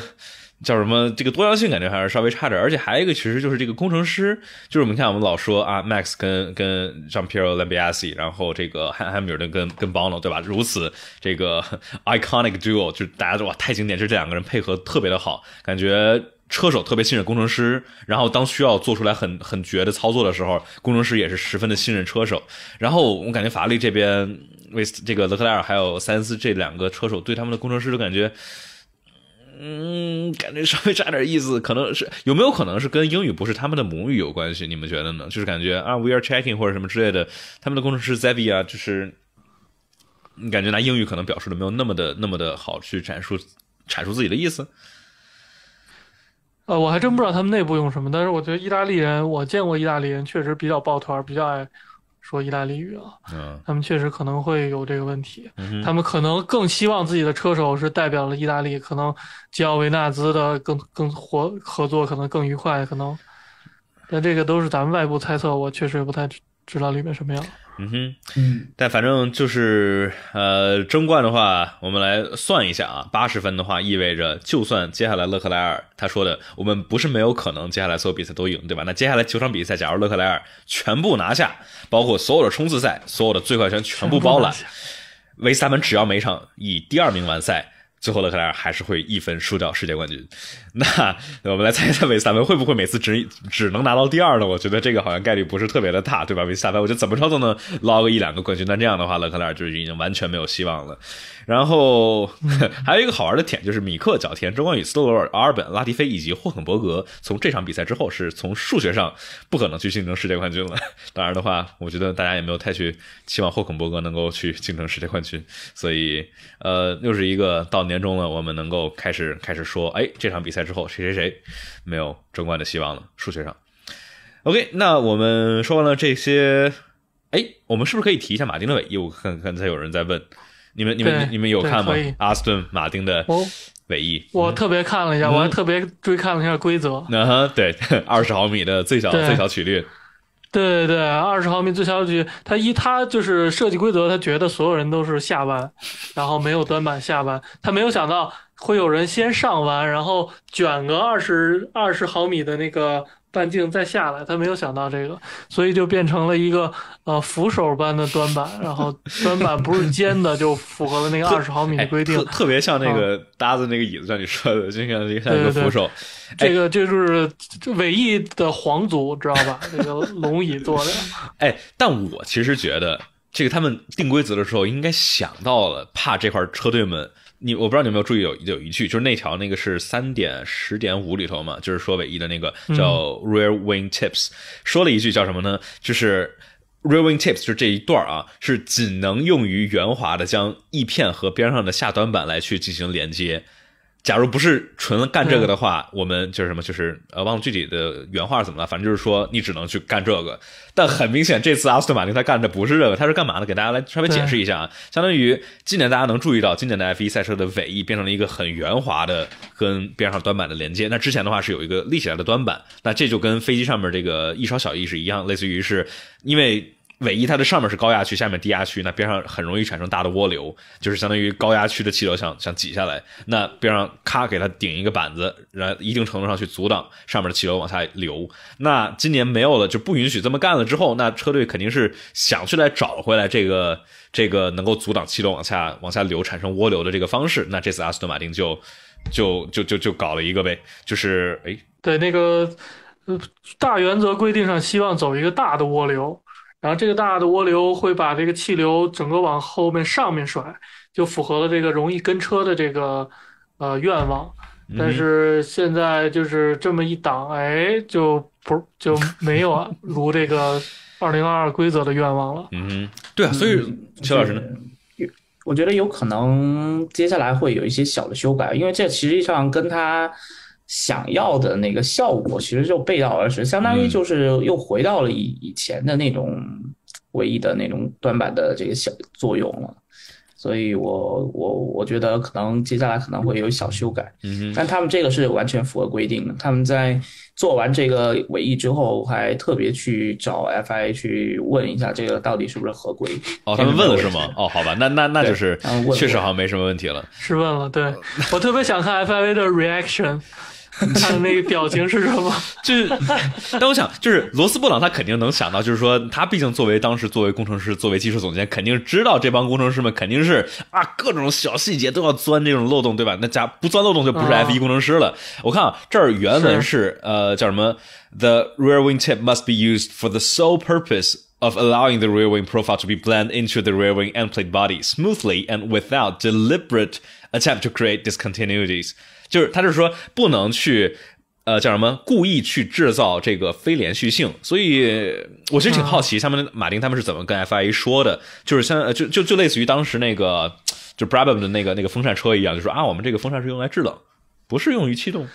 叫什么？这个多样性感觉还是稍微差点，而且还有一个，其实就是这个工程师，就是我们看我们老说啊，Max 跟跟像 Pierre Lambiasi，然后这个汉汉米尔顿跟跟 Bono，对吧？如此这个 iconic duo，就大家都哇太经典，就这两个人配合特别的好，感觉车手特别信任工程师，然后当需要做出来很很绝的操作的时候，工程师也是十分的信任车手。然后我感觉法拉利这边为这个勒克莱尔还有塞恩斯这两个车手对他们的工程师都感觉。嗯，感觉稍微差点意思，可能是有没有可能是跟英语不是他们的母语有关系？你们觉得呢？就是感觉啊，we are checking 或者什么之类的，他们的工程师 z a b i 啊，就是你感觉拿英语可能表述的没有那么的那么的好去阐述阐述自己的意思。呃，我还真不知道他们内部用什么，但是我觉得意大利人，我见过意大利人，确实比较抱团，比较爱。说意大利语啊，嗯，他们确实可能会有这个问题，他们可能更希望自己的车手是代表了意大利，可能吉奥维纳兹的更更活合作可能更愉快，可能，但这个都是咱们外部猜测，我确实也不太。知道里面什么样？嗯哼，嗯，但反正就是，呃，争冠的话，我们来算一下啊，八十分的话，意味着就算接下来勒克莱尔他说的，我们不是没有可能，接下来所有比赛都赢，对吧？那接下来九场比赛，假如勒克莱尔全部拿下，包括所有的冲刺赛，所有的最快圈全部包揽，维萨门只要每场以第二名完赛。最后，勒克莱尔还是会一分输掉世界冠军。那我们来猜一猜，维萨维会不会每次只只能拿到第二呢？我觉得这个好像概率不是特别的大，对吧？维萨维，我觉得怎么着都能捞个一两个冠军。那这样的话，勒克莱尔就已经完全没有希望了。然后 还有一个好玩的点就是，米克、角田、周冠宇、斯罗尔、阿尔本、拉蒂菲以及霍肯伯格，从这场比赛之后，是从数学上不可能去竞争世界冠军了。当然的话，我觉得大家也没有太去期望霍肯伯格能够去竞争世界冠军，所以，呃，又是一个到年。年重了，我们能够开始开始说，哎，这场比赛之后谁谁谁没有争冠的希望了？数学上，OK，那我们说完了这些，哎，我们是不是可以提一下马丁的尾翼？我看刚才有人在问，你们你们你们有看吗？阿斯顿马丁的尾翼，我特别看了一下，我还特别追看了一下规则。那哈，对，二十毫米的最小最小曲率。对对对，二十毫米最小距，他一他就是设计规则，他觉得所有人都是下弯，然后没有短板下弯，他没有想到会有人先上弯，然后卷个二十二十毫米的那个。半径再下来，他没有想到这个，所以就变成了一个呃扶手般的端板，然后端板不是尖的，就符合了那个二十毫米的规定，特特别像那个搭子那个椅子，像你说的，就像一个扶手。这个就是尾翼的皇族，知道吧？那个龙椅做的。哎，但我其实觉得，这个他们定规则的时候应该想到了，怕这块车队们。你我不知道你有没有注意有有一句就是那条那个是三点十点五里头嘛，就是说尾翼的那个叫 rear wing tips，说了一句叫什么呢？就是 rear wing tips 就这一段啊，是仅能用于圆滑的将翼片和边上的下端板来去进行连接。假如不是纯干这个的话，我们就是什么，就是呃，忘了具体的原话是怎么了，反正就是说你只能去干这个。但很明显，这次阿斯顿马丁他干的不是这个，他是干嘛呢？给大家来稍微解释一下啊，相当于今年大家能注意到，今年的 F1 赛车的尾翼变成了一个很圆滑的跟边上端板的连接。那之前的话是有一个立起来的端板，那这就跟飞机上面这个翼梢小翼是一样，类似于是因为。尾翼它的上面是高压区，下面低压区，那边上很容易产生大的涡流，就是相当于高压区的气流想想挤下来，那边上咔给它顶一个板子，后一定程度上去阻挡上面的气流往下流。那今年没有了，就不允许这么干了。之后，那车队肯定是想去来找回来这个这个能够阻挡气流往下往下流、产生涡流的这个方式。那这次阿斯顿马丁就就就就就搞了一个呗，就是哎，对那个大原则规定上希望走一个大的涡流。然后这个大的涡流会把这个气流整个往后面上面甩，就符合了这个容易跟车的这个呃愿望。但是现在就是这么一挡，哎，就不就没有如这个二零二二规则的愿望了。嗯，对啊，所以齐老师，呢？我觉得有可能接下来会有一些小的修改，因为这实际上跟它想要的那个效果其实就背道而驰，相当于就是又回到了以以前的那种尾翼的那种短板的这个小作用了，所以我我我觉得可能接下来可能会有小修改，但他们这个是完全符合规定的。他们在做完这个尾翼之后，还特别去找 FIA 去问一下这个到底是不是合规。哦，他们问了是吗？哦，好吧，那那那就是确实好像没什么问题了。是问了，对，我特别想看 FIA 的 reaction。他的那个表情是什么？就是，但我想，就是罗斯布朗他肯定能想到，就是说，他毕竟作为当时作为工程师、作为技术总监，肯定知道这帮工程师们肯定是啊，各种小细节都要钻这种漏洞，对吧？那家不钻漏洞就不是 F 一工程师了。我看啊，这儿原文是呃，叫什么 t h e rear wing tip must be used for the sole purpose of allowing the rear wing profile to be blended into the rear wing end plate body smoothly and without deliberate attempt to create discontinuities。就是他就是说不能去，呃，叫什么故意去制造这个非连续性。所以，我其实挺好奇他们马丁他们是怎么跟 FIA 说的，就是像就就就类似于当时那个就 Brabham 的那个那个风扇车一样，就说啊，我们这个风扇是用来制冷，不是用于气动，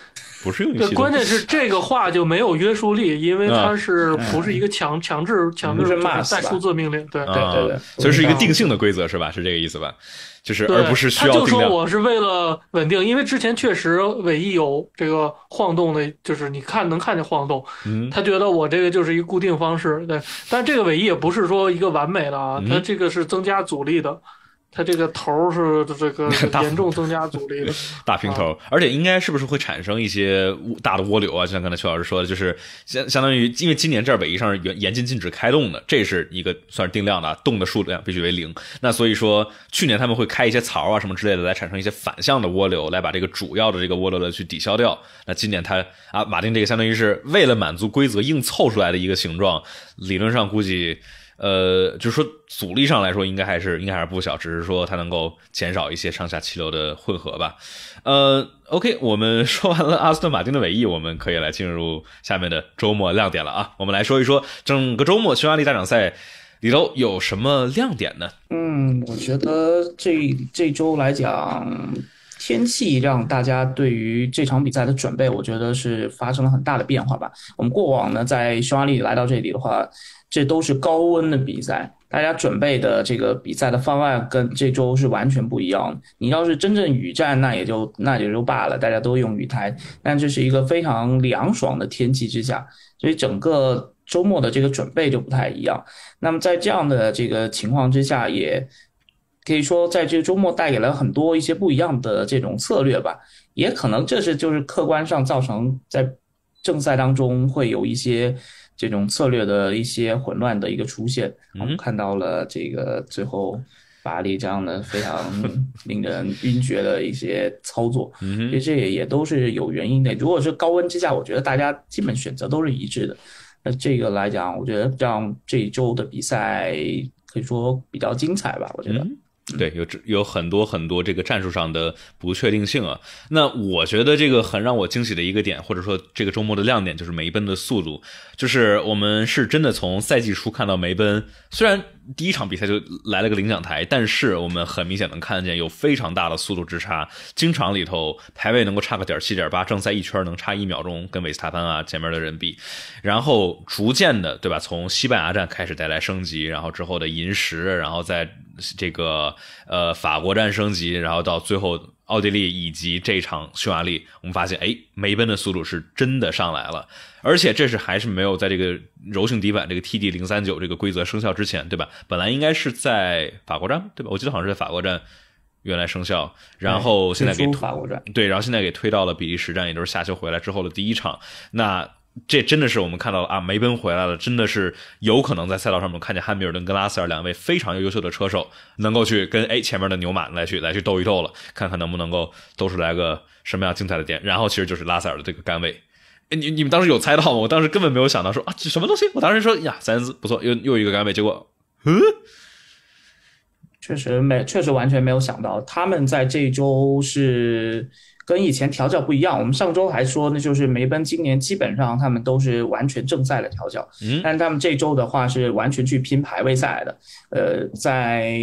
不是用于。关键是这个话就没有约束力，因为它是不是一个强强制强制带数字命令？对对对，所以是一个定性的规则是吧？是这个意思吧？就是，而不是需要。他就说我是为了稳定，因为之前确实尾翼有这个晃动的，就是你看能看见晃动。嗯，他觉得我这个就是一个固定方式。对，但这个尾翼也不是说一个完美的啊，它这个是增加阻力的。它这个头是这个 严重增加阻力的，大平头，而且应该是不是会产生一些大的涡流啊？就像刚才邱老师说的，就是相相当于，因为今年这儿尾翼上是严严禁禁止开动的，这是一个算是定量的，动的数量必须为零。那所以说，去年他们会开一些槽啊什么之类的，来产生一些反向的涡流，来把这个主要的这个涡流的去抵消掉。那今年他啊，马丁这个相当于是为了满足规则硬凑出来的一个形状，理论上估计。呃，就是说阻力上来说，应该还是应该还是不小，只是说它能够减少一些上下气流的混合吧。呃，OK，我们说完了阿斯顿马丁的尾翼，我们可以来进入下面的周末亮点了啊。我们来说一说整个周末匈牙利大奖赛里头有什么亮点呢？嗯，我觉得这这周来讲，天气让大家对于这场比赛的准备，我觉得是发生了很大的变化吧。我们过往呢，在匈牙利来到这里的话。这都是高温的比赛，大家准备的这个比赛的方案跟这周是完全不一样的。你要是真正雨战，那也就那也就罢了，大家都用雨台。但这是一个非常凉爽的天气之下，所以整个周末的这个准备就不太一样。那么在这样的这个情况之下，也可以说在这个周末带给了很多一些不一样的这种策略吧。也可能这是就是客观上造成在正赛当中会有一些。这种策略的一些混乱的一个出现，我们看到了这个最后巴黎这样的非常令人晕厥的一些操作，其实这也也都是有原因的。如果是高温之下，我觉得大家基本选择都是一致的。那这个来讲，我觉得让这一周的比赛可以说比较精彩吧，我觉得。对，有有很多很多这个战术上的不确定性啊。那我觉得这个很让我惊喜的一个点，或者说这个周末的亮点就是梅奔的速度，就是我们是真的从赛季初看到梅奔，虽然第一场比赛就来了个领奖台，但是我们很明显能看见有非常大的速度之差，经常里头排位能够差个点七点八，正赛一圈能差一秒钟跟维斯塔潘啊前面的人比，然后逐渐的对吧，从西班牙站开始带来升级，然后之后的银石，然后再。这个呃法国站升级，然后到最后奥地利以及这场匈牙利，我们发现哎梅奔的速度是真的上来了，而且这是还是没有在这个柔性底板这个 TD 零三九这个规则生效之前，对吧？本来应该是在法国站，对吧？我记得好像是在法国站原来生效，然后现在给推法国站对，然后现在给推到了比利时站，也就是下休回来之后的第一场，那。这真的是我们看到了啊！梅奔回来了，真的是有可能在赛道上面看见汉密尔顿跟拉塞尔两位非常优秀的车手，能够去跟哎前面的牛马来去来去斗一斗了，看看能不能够斗出来个什么样精彩的点。然后其实就是拉塞尔的这个杆位，哎，你你们当时有猜到吗？我当时根本没有想到说啊，这什么东西？我当时说呀，塞恩斯不错，又又一个杆位。结果，嗯，确实没，确实完全没有想到，他们在这周是。跟以前调教不一样，我们上周还说，那就是梅奔今年基本上他们都是完全正赛的调教，嗯，但他们这周的话是完全去拼排位赛的。呃，在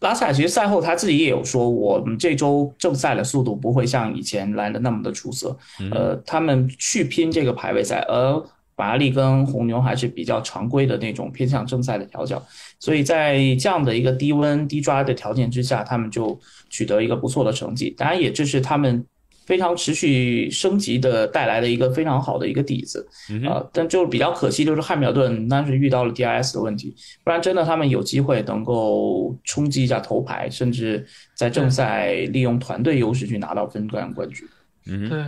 拉萨其实赛后他自己也有说，我们这周正赛的速度不会像以前来的那么的出色，呃，他们去拼这个排位赛，而。法拉利跟红牛还是比较常规的那种偏向正赛的调教，所以在这样的一个低温低抓的条件之下，他们就取得一个不错的成绩。当然，也这是他们非常持续升级的带来的一个非常好的一个底子啊。但就是比较可惜，就是汉密尔顿当时遇到了 D I S 的问题，不然真的他们有机会能够冲击一下头牌，甚至在正赛利用团队优势去拿到分段冠军。嗯，对。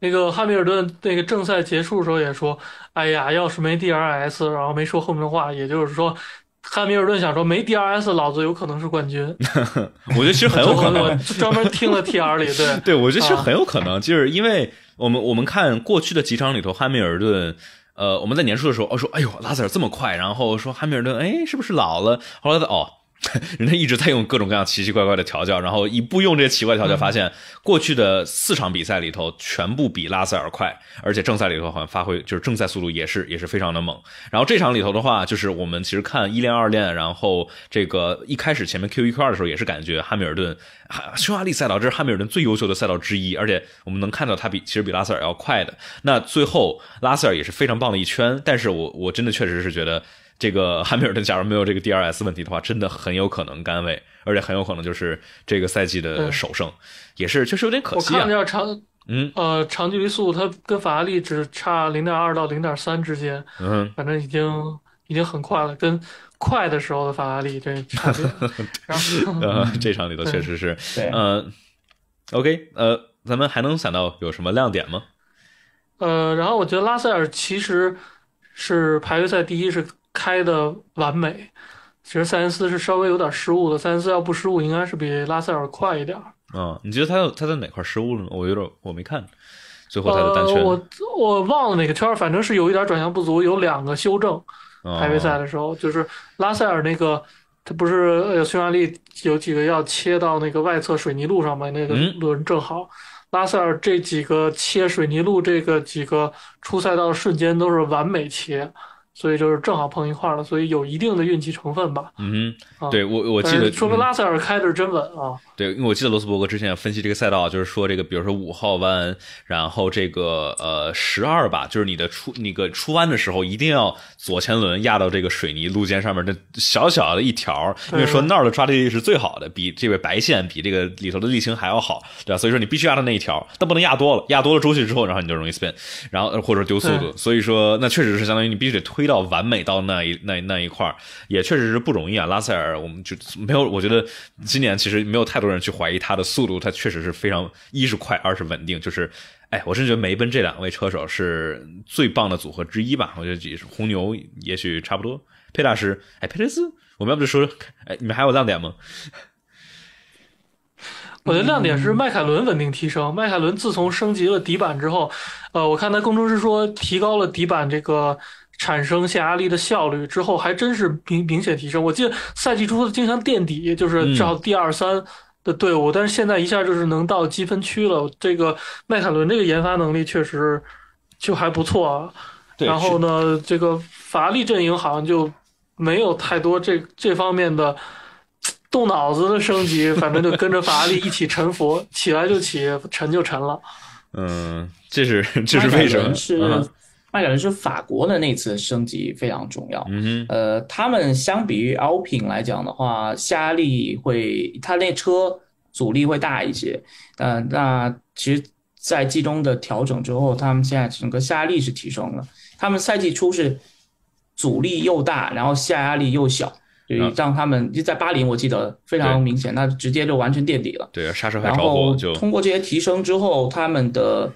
那个汉密尔顿，那个正赛结束的时候也说：“哎呀，要是没 DRS，然后没说后面的话，也就是说，汉密尔顿想说没 DRS，老子有可能是冠军。我觉得其实很有可能。我专门听了 TR 里，对 对，我觉得其实很有可能，就是因为我们我们看过去的几场里头，汉密尔顿，呃，我们在年初的时候，我说：哎呦，拉塞尔这么快，然后说汉密尔顿，哎，是不是老了？后来的哦。” 人家一直在用各种各样奇奇怪怪的调教，然后一不用这些奇怪的调教，发现过去的四场比赛里头全部比拉塞尔快，而且正赛里头好像发挥就是正赛速度也是也是非常的猛。然后这场里头的话，就是我们其实看一练二练，然后这个一开始前面 Q 一 Q 二的时候也是感觉汉密尔顿匈牙利赛道这是汉密尔顿最优秀的赛道之一，而且我们能看到他比其实比拉塞尔要快的。那最后拉塞尔也是非常棒的一圈，但是我我真的确实是觉得。这个汉密尔顿，假如没有这个 D R S 问题的话，真的很有可能甘位，而且很有可能就是这个赛季的首胜，也是确实有点可惜啊。我看一下长，嗯呃，长距离速度它跟法拉利只差零点二到零点三之间，嗯，反正已经已经很快了，跟快的时候的法拉利这，差 然后呃，这场里头确实是，对，呃，O K，呃，咱们还能想到有什么亮点吗？呃，然后我觉得拉塞尔其实是排位赛第一是。开的完美，其实塞恩斯是稍微有点失误的。塞恩斯要不失误，应该是比拉塞尔快一点。嗯，你觉得他他在哪块失误了？我有点我没看最后他的单圈，我我忘了哪个圈，反正是有一点转向不足，有两个修正。排位赛的时候，就是拉塞尔那个，他不是匈牙利有几个要切到那个外侧水泥路上吗？那个轮正好，拉塞尔这几个切水泥路，这个几个出赛道瞬间都是完美切。所以就是正好碰一块儿了，所以有一定的运气成分吧。嗯，对，我我记得，说明拉塞尔开的是真稳啊。对，因为我记得罗斯伯格之前分析这个赛道，就是说这个，比如说五号弯，然后这个呃十二吧，就是你的出那个出弯的时候，一定要左前轮压到这个水泥路肩上面的小小的一条，因为说那儿的抓地力是最好的，比这位白线，比这个里头的沥青还要好，对吧？所以说你必须压到那一条，但不能压多了，压多了出去之后，然后你就容易 spin，然后或者丢速度。所以说那确实是相当于你必须得推。到完美到那一那那一块也确实是不容易啊！拉塞尔，我们就没有，我觉得今年其实没有太多人去怀疑他的速度，他确实是非常一是快，二是稳定。就是，哎，我是觉得梅奔这两位车手是最棒的组合之一吧？我觉得也是红牛也许差不多。佩大师，哎，佩雷斯，我们要不就说，哎，你们还有亮点吗？我的亮点是迈凯伦稳定提升。迈凯伦自从升级了底板之后，呃，我看他工程师说提高了底板这个。产生线压力的效率之后，还真是明明显提升。我记得赛季初经常垫底，就是少第二三的队伍，但是现在一下就是能到积分区了。这个迈凯伦这个研发能力确实就还不错。啊。然后呢，这个法拉利阵营好像就没有太多这这方面的动脑子的升级，反正就跟着法拉利一起沉浮，起来就起，沉就沉了。嗯，这是这是为什么？是。代表的是法国的那次升级非常重要。呃，他们相比于 Alpine 来讲的话，下压力会，他那车阻力会大一些。呃，那其实，在季中的调整之后，他们现在整个下压力是提升了。他们赛季初是阻力又大，然后下压力又小，就让他们就在巴林我记得非常明显，那直接就完全垫底了。对，刹车还着火。后通过这些提升之后，他们的。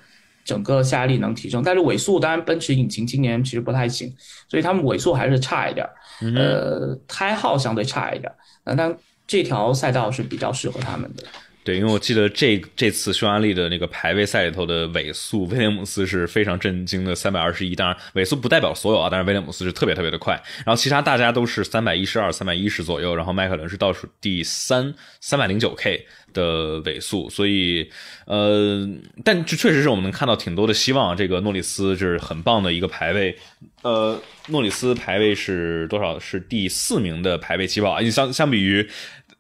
整个下压力能提升，但是尾速当然奔驰引擎今年其实不太行，所以他们尾速还是差一点儿，呃，胎耗相对差一点儿，那但这条赛道是比较适合他们的。对，因为我记得这这次匈牙利的那个排位赛里头的尾速，威廉姆斯是非常震惊的三百二十一。当然，尾速不代表所有啊，但是威廉姆斯是特别特别的快。然后其他大家都是三百一十二、三百一十左右。然后迈凯伦是倒数第三，三百零九 k 的尾速。所以，呃，但这确实是我们能看到挺多的希望。这个诺里斯就是很棒的一个排位，呃，诺里斯排位是多少？是第四名的排位起跑。相相比于。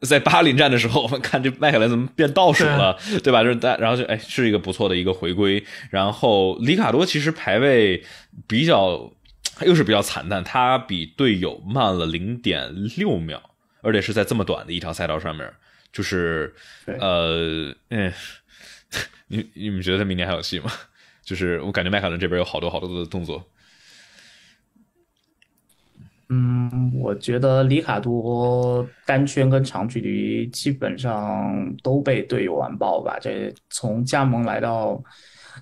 在巴林站的时候，我们看这迈凯伦怎么变倒数了，对吧？就是，然后就，哎，是一个不错的一个回归。然后，里卡多其实排位比较又是比较惨淡，他比队友慢了零点六秒，而且是在这么短的一条赛道上面，就是，呃，嗯，你你们觉得他明年还有戏吗？就是我感觉迈凯伦这边有好多好多的动作。嗯，我觉得里卡多单圈跟长距离基本上都被队友完爆吧。这从加盟来到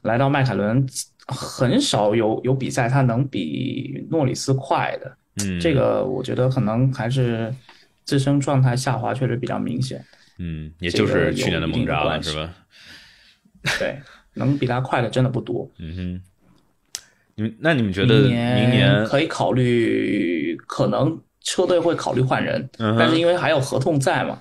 来到迈凯伦，很少有有比赛他能比诺里斯快的。嗯，这个我觉得可能还是自身状态下滑确实比较明显。嗯，也就是去年的蒙扎了，是吧？对，能比他快的真的不多。嗯哼，你们那你们觉得明年明年可以考虑？可能车队会考虑换人，但是因为还有合同在嘛？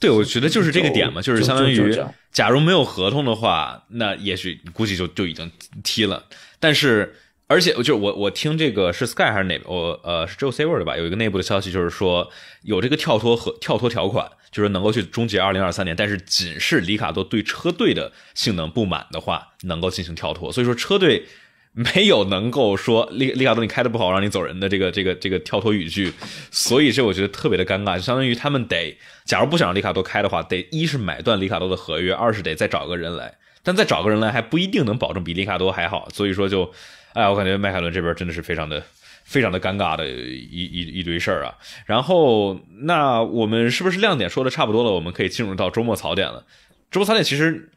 对，我觉得就是这个点嘛，就是相当于，假如没有合同的话，那也许估计就就已经踢了。但是，而且就是我我听这个是 Sky 还是哪我呃是 Joe Saver 对吧？有一个内部的消息就是说有这个跳脱和跳脱条款，就是能够去终结二零二三年，但是仅是里卡多对车队的性能不满的话，能够进行跳脱。所以说车队。没有能够说利利卡多你开的不好让你走人的这个这个这个跳脱语句，所以这我觉得特别的尴尬，就相当于他们得，假如不想让利卡多开的话，得一是买断利卡多的合约，二是得再找个人来，但再找个人来还不一定能保证比利卡多还好，所以说就，哎，我感觉迈凯伦这边真的是非常的非常的尴尬的一一一堆事儿啊。然后那我们是不是亮点说的差不多了？我们可以进入到周末槽点了，周末槽点其实。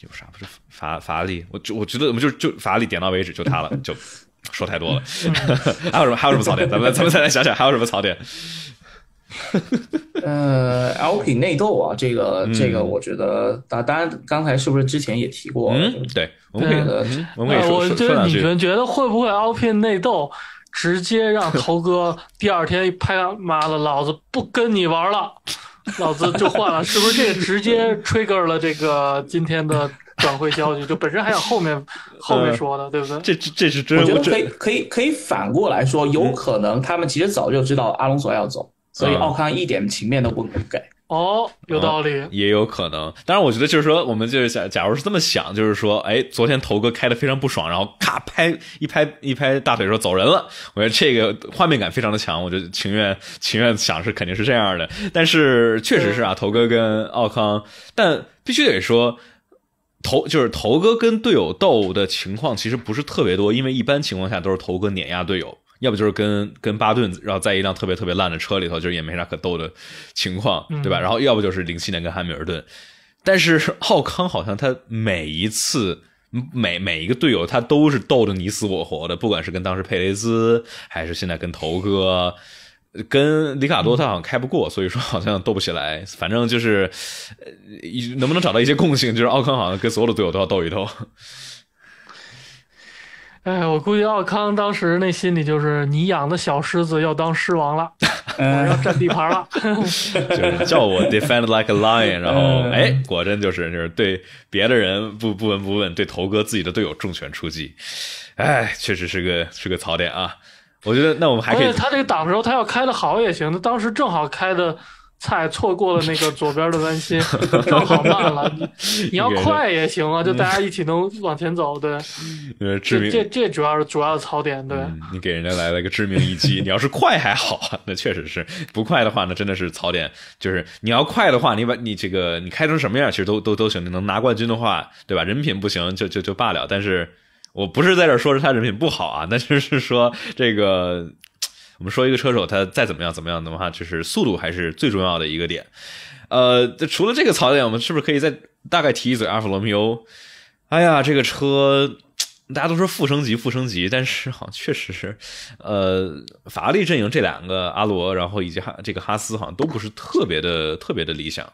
有啥？不是法法力，我就我觉得，我们就就法力点到为止，就他了，就说太多了。还有什么？还有什么槽点？咱们咱们再来想想，还有什么槽点？呃 l p 内斗啊，这个这个，我觉得，大家刚才是不是之前也提过？嗯，对，我们可以，我们可以。我觉得你们觉得会不会 l p 内斗直接让头哥第二天拍妈的，老子不跟你玩了？老子就换了，是不是这个直接 trigger 了这个今天的转会消息？就本身还想后面 后面说的，对不对？这这这是我觉得可以可以可以反过来说，有可能他们其实早就知道阿隆索要走，所以奥康一点情面都不给。哦，有道理，也有可能。当然，我觉得就是说，我们就是假假如是这么想，就是说，哎，昨天头哥开的非常不爽，然后咔拍一拍一拍大腿说走人了。我觉得这个画面感非常的强，我就情愿情愿想是肯定是这样的。但是确实是啊，头哥跟奥康，但必须得说，头就是头哥跟队友斗的情况其实不是特别多，因为一般情况下都是头哥碾压队友。要不就是跟跟巴顿，然后在一辆特别特别烂的车里头，就是也没啥可斗的情况，对吧？然后要不就是零七年跟汉密尔顿，但是奥康好像他每一次每每一个队友他都是斗得你死我活的，不管是跟当时佩雷兹，还是现在跟头哥、跟里卡多，他好像开不过，所以说好像斗不起来。反正就是，能不能找到一些共性？就是奥康好像跟所有的队友都要斗一斗。哎，我估计奥康当时那心里就是，你养的小狮子要当狮王了，要占地盘了。就是叫我 defend like a lion，然后哎，果真就是就是对别的人不不闻不问，对头哥自己的队友重拳出击。哎，确实是个是个槽点啊。我觉得那我们还可以。他这个挡的时候，他要开的好也行。他当时正好开的。菜错过了那个左边的弯心，刚好慢了。你你要快也行啊，就大家一起能往前走，对。呃，命这这主要是主要槽点，对。你给人家来了一个致命一击，你要是快还好那确实是不快的话那真的是槽点。就是你要快的话，你把你这个你开成什么样，其实都都都行。你能拿冠军的话，对吧？人品不行就就就罢了。但是我不是在这说是他人品不好啊，那就是说这个。我们说一个车手，他再怎么样怎么样的话，就是速度还是最重要的一个点。呃，除了这个槽点，我们是不是可以再大概提一嘴阿弗罗密欧？哎呀，这个车大家都说复升级复升级，但是好像确实是，呃，法拉利阵营这两个阿罗，然后以及哈这个哈斯，好像都不是特别的特别的理想。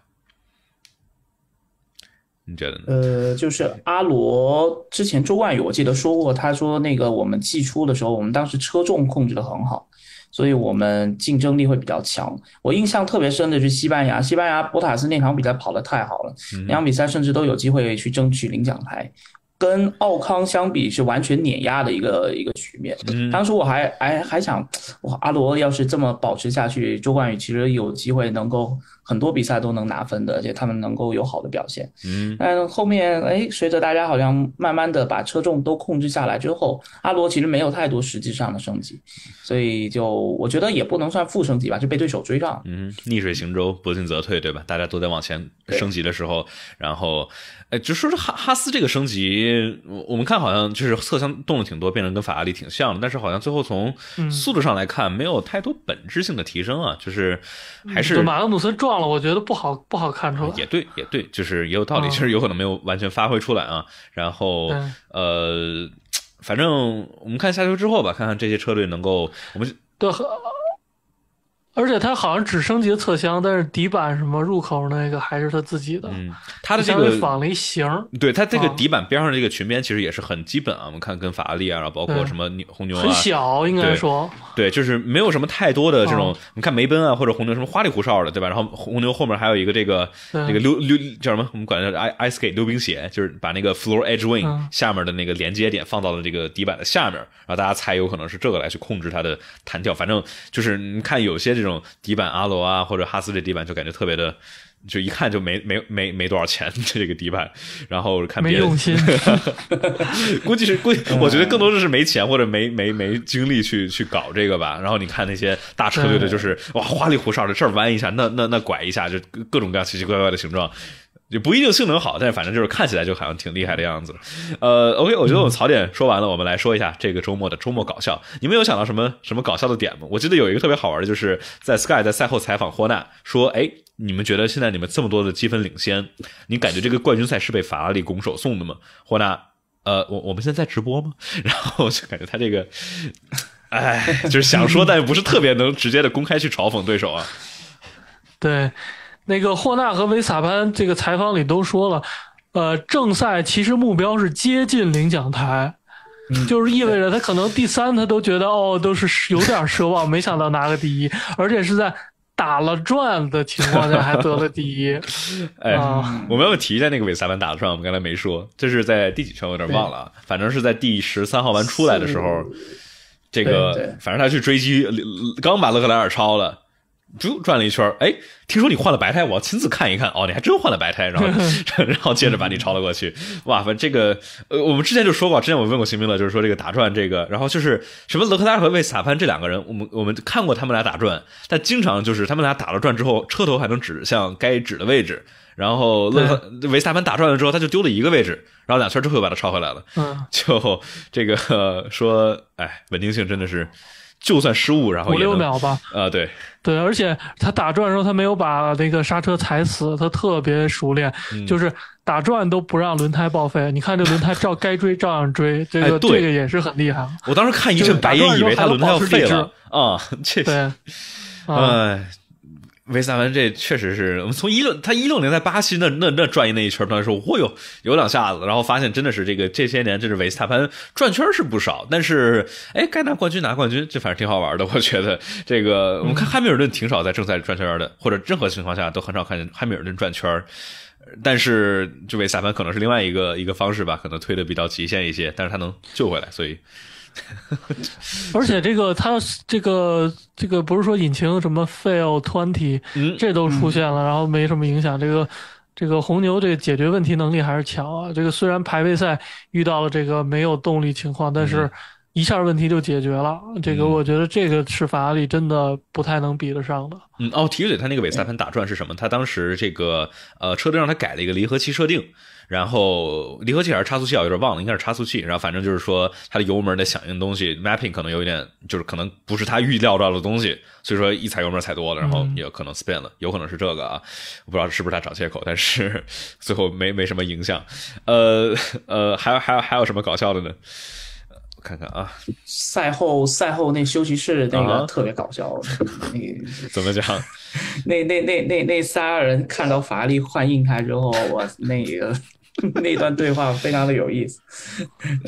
你觉得呢？呃，就是阿罗之前周冠宇我记得说过，他说那个我们季初的时候，我们当时车重控制的很好。所以我们竞争力会比较强。我印象特别深的是西班牙，西班牙博塔斯那场比赛跑得太好了，那场比赛甚至都有机会去争取领奖台，跟奥康相比是完全碾压的一个一个局面。当时我还还还想，我阿罗要是这么保持下去，周冠宇其实有机会能够。很多比赛都能拿分的，而且他们能够有好的表现。嗯，但后面哎，随着大家好像慢慢的把车重都控制下来之后，阿罗其实没有太多实际上的升级，所以就我觉得也不能算负升级吧，就被对手追上。嗯，逆水行舟，不进则退，对吧？大家都在往前升级的时候，然后。哎，就说是哈哈斯这个升级，我我们看好像就是侧向动了挺多，变成跟法拉利挺像的，但是好像最后从速度上来看，没有太多本质性的提升啊，就是还是马格努森撞了，我觉得不好不好看出。来。也对也对，就是也有道理，就是有可能没有完全发挥出来啊。然后呃，反正我们看下周之后吧，看看这些车队能够，我们都。而且它好像只升级了侧箱，但是底板什么入口那个还是它自己的。它的这个仿了一型对它这个底板边上这个裙边其实也是很基本啊。我们看跟法拉利啊，然后包括什么牛红牛啊，很小应该说，对，就是没有什么太多的这种。你看梅奔啊或者红牛什么花里胡哨的，对吧？然后红牛后面还有一个这个这个溜溜叫什么？我们管叫 i ice skate 溜冰鞋，就是把那个 floor edge wing 下面的那个连接点放到了这个底板的下面，然后大家猜有可能是这个来去控制它的弹跳。反正就是你看有些。这种底板阿罗啊，或者哈斯这底板就感觉特别的，就一看就没没没没多少钱这个底板，然后看别人，没用心，估计是估计，我觉得更多的是没钱或者没没没精力去去搞这个吧。然后你看那些大车队的，就是哇花里胡哨的，这儿弯一下，那那那拐一下，就各种各样奇奇怪怪的形状。就不一定性能好，但是反正就是看起来就好像挺厉害的样子。呃，OK，我觉得我们槽点说完了，我们来说一下这个周末的周末搞笑。你们有想到什么什么搞笑的点吗？我记得有一个特别好玩的，就是在 Sky 在赛后采访霍纳说：“哎，你们觉得现在你们这么多的积分领先，你感觉这个冠军赛是被法拉利拱手送的吗？”霍纳，呃，我我们现在在直播吗？然后就感觉他这个，哎，就是想说，但不是特别能直接的公开去嘲讽对手啊。对。那个霍纳和维萨潘这个采访里都说了，呃，正赛其实目标是接近领奖台，就是意味着他可能第三，他都觉得哦，都是有点奢望，没想到拿个第一，而且是在打了转的情况下还得了第一。哎，我没有提一下那个维萨潘打了转，我们刚才没说，这是在第几圈我有点忘了，反正是在第十三号弯出来的时候，这个反正他去追击，刚把勒克莱尔超了。就转了一圈儿，哎，听说你换了白胎，我要亲自看一看。哦，你还真换了白胎，然后，然后接着把你超了过去。哇，反正这个，呃，我们之前就说过，之前我问过邢明乐，就是说这个打转这个，然后就是什么勒克萨和维萨潘这两个人，我们我们看过他们俩打转，但经常就是他们俩打了转之后，车头还能指向该指的位置，然后勒维萨潘打转了之后，他就丢了一个位置，然后两圈之后又把它超回来了。嗯，就这个说，哎，稳定性真的是。就算失误，然后五六秒吧。啊，对对，而且他打转的时候，他没有把那个刹车踩死，他特别熟练，就是打转都不让轮胎报废。你看这轮胎照该追照样追，这个这个也是很厉害。我当时看一阵白眼，以为他轮胎要废了啊，确实，哎。维斯塔潘这确实是我们从一六，他一六年在巴西那那那转一那一圈，他说我有有两下子，然后发现真的是这个这些年，这是维斯塔潘转圈是不少，但是哎，该拿冠军拿冠军，这反正挺好玩的，我觉得这个我们看汉密尔顿挺少在正赛转圈的，或者任何情况下都很少看见汉密尔顿转圈，但是这位萨潘可能是另外一个一个方式吧，可能推的比较极限一些，但是他能救回来，所以。而且这个他这个这个不是说引擎什么 fail twenty，这都出现了，然后没什么影响。这个这个红牛这个解决问题能力还是强啊。这个虽然排位赛遇到了这个没有动力情况，但是一下问题就解决了。这个我觉得这个是法拉利真的不太能比得上的。嗯，哦，提嘴，他那个尾赛盘打转是什么？他当时这个呃车队让他改了一个离合器设定。然后离合器还是差速器啊？有点忘了，应该是差速器。然后反正就是说它的油门的响应东西 mapping 可能有一点，就是可能不是他预料到的东西，所以说一踩油门踩多了，然后也可能 spin 了，有可能是这个啊。我不知道是不是他找借口，但是 最后没没什么影响。呃呃，还有还有还有什么搞笑的呢？我看看啊，赛后赛后那休息室那个特别搞笑，那怎么讲？那那那那那仨人看到法拉利换硬胎之后，我那个。那段对话非常的有意思，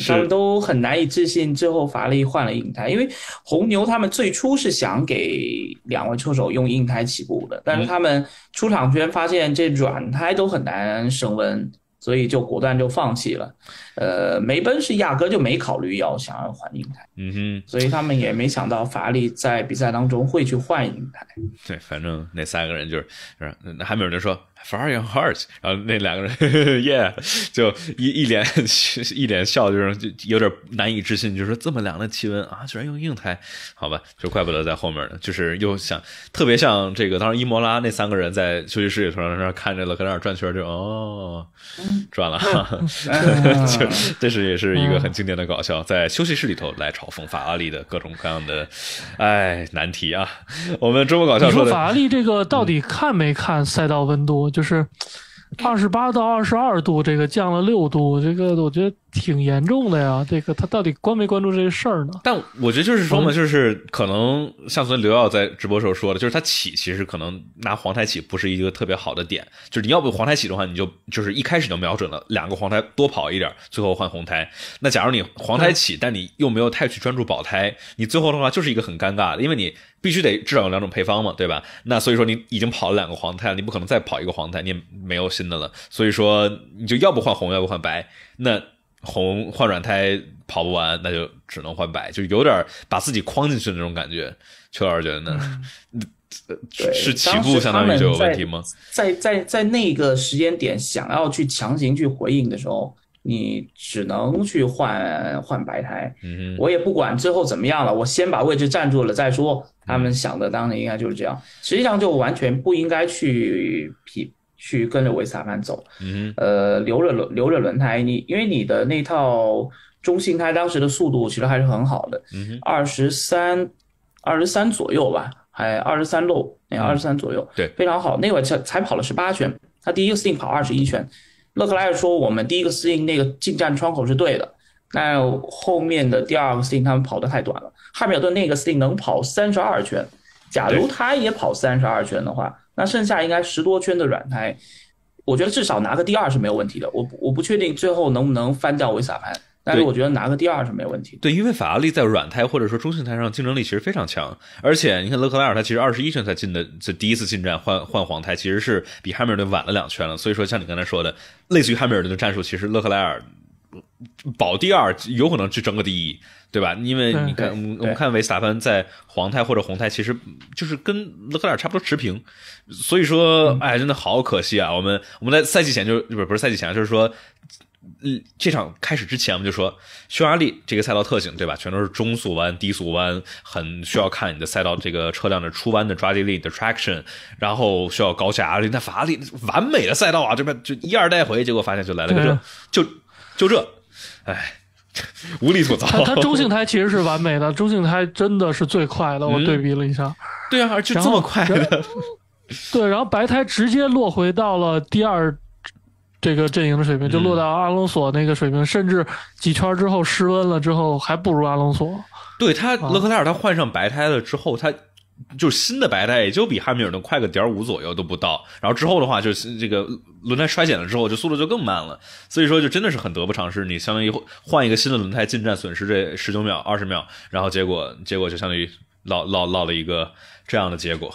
他们都很难以置信。最后法力换了硬胎，因为红牛他们最初是想给两位车手用硬胎起步的，但是他们出场居然发现这软胎都很难升温，所以就果断就放弃了。呃，梅奔是压根就没考虑要想要换硬胎，嗯哼，所以他们也没想到法力在比赛当中会去换硬胎。对，反正那三个人就是，是那还有人说。f e r o u r h e a r t 然后那两个人耶，就一一脸 一脸笑，就是就有点难以置信，就说这么凉的气温啊，居然用硬胎，好吧，就怪不得在后面呢。就是又想特别像这个当时伊莫拉那三个人在休息室里头在那看着勒克莱尔转圈，就哦，转了，就这是也是一个很经典的搞笑，在休息室里头来嘲讽法拉利的各种各样的哎难题啊。我们这么搞笑，说法拉利这个到底看没看赛道温度？就是二十八到二十二度，这个降了六度，这个我觉得。挺严重的呀，这个他到底关没关注这个事儿呢？但我觉得就是说嘛，就是可能像昨天刘耀在直播时候说的，就是他起其实可能拿黄胎起不是一个特别好的点，就是你要不黄胎起的话，你就就是一开始就瞄准了两个黄胎多跑一点，最后换红胎。那假如你黄胎起，但你又没有太去专注保胎，你最后的话就是一个很尴尬，的，因为你必须得至少有两种配方嘛，对吧？那所以说你已经跑了两个黄胎，你不可能再跑一个黄胎，你没有新的了，所以说你就要不换红，要不换白，那。红换软胎跑不完，那就只能换白，就有点把自己框进去的那种感觉。邱老师觉得呢？是起步相当于就有问题吗？在在在那个时间点想要去强行去回应的时候，你只能去换换白胎。我也不管最后怎么样了，我先把位置占住了再说。他们想的当年应该就是这样，实际上就完全不应该去匹。去跟着维斯塔潘走，呃，留着轮留着轮胎，你因为你的那套中性胎当时的速度其实还是很好的，二十三，二十三左右吧，还二十三漏，哎，二十三左右，对，非常好。那会才才跑了十八圈，他第一个四进跑二十一圈，勒克莱尔说我们第一个四进那个进站窗口是对的，那后面的第二个四进他们跑的太短了。汉密尔顿那个四进能跑三十二圈，假如他也跑三十二圈的话。那剩下应该十多圈的软胎，我觉得至少拿个第二是没有问题的。我我不确定最后能不能翻掉维萨潘，但是我觉得拿个第二是没有问题。对，因为法拉利在软胎或者说中性胎上竞争力其实非常强，而且你看勒克莱尔他其实二十一圈才进的，这第一次进站换换黄胎其实是比汉密尔顿晚了两圈了。所以说像你刚才说的，类似于汉密尔顿的战术，其实勒克莱尔。保第二有可能去争个第一，对吧？因为你看，我们看维斯塔潘在黄胎或者红胎，其实就是跟勒克莱尔差不多持平。所以说，哎，真的好可惜啊！我们我们在赛季前就是不不是赛季前，就是说，这场开始之前，我们就说匈牙利这个赛道特性，对吧？全都是中速弯、低速弯，很需要看你的赛道这个车辆的出弯的抓地力的 traction，然后需要高下压力、拉法完美的赛道啊！这边就一二带回，结果发现就来了个这，就就这。唉，无力吐槽。他中性胎其实是完美的，中性胎真的是最快的。我对比了一下，对啊，而且这么快的，对。然后白胎直接落回到了第二这个阵营的水平，就落到阿隆索那个水平，甚至几圈之后失温了之后，还不如阿隆索。对他，勒克莱尔他换上白胎了之后，他。就新的白带也就比汉密尔顿快个点五左右都不到，然后之后的话就是这个轮胎衰减了之后，就速度就更慢了，所以说就真的是很得不偿失。你相当于换一个新的轮胎进站损失这十九秒二十秒，然后结果结果就相当于落落落了一个这样的结果。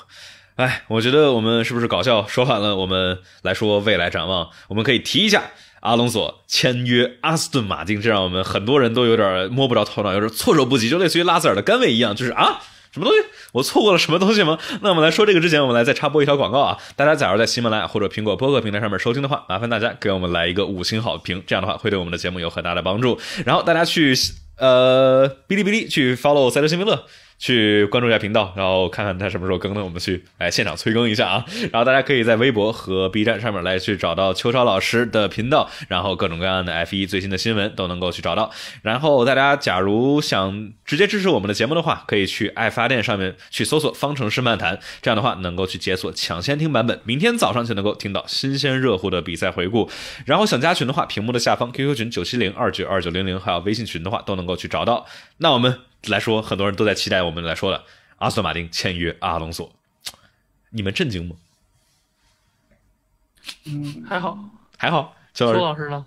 哎，我觉得我们是不是搞笑说反了？我们来说未来展望，我们可以提一下阿隆索签约阿斯顿马丁，这让我们很多人都有点摸不着头脑，有点措手不及，就类似于拉塞尔的甘位一样，就是啊。什么东西？我错过了什么东西吗？那我们来说这个之前，我们来再插播一条广告啊！大家假如在喜马拉雅或者苹果播客平台上面收听的话，麻烦大家给我们来一个五星好评，这样的话会对我们的节目有很大的帮助。然后大家去呃哔哩哔哩去 follow 赛车新民乐。去关注一下频道，然后看看他什么时候更呢？我们去来现场催更一下啊！然后大家可以在微博和 B 站上面来去找到秋超老师的频道，然后各种各样的 F1 最新的新闻都能够去找到。然后大家假如想直接支持我们的节目的话，可以去爱发电上面去搜索“方程式漫谈”，这样的话能够去解锁抢先听版本，明天早上就能够听到新鲜热乎的比赛回顾。然后想加群的话，屏幕的下方 QQ 群九七零二九二九零零，还有微信群的话都能够去找到。那我们。来说，很多人都在期待我们来说了，阿斯顿马丁签约阿隆索，你们震惊吗？嗯，还好，还好。周老师呢？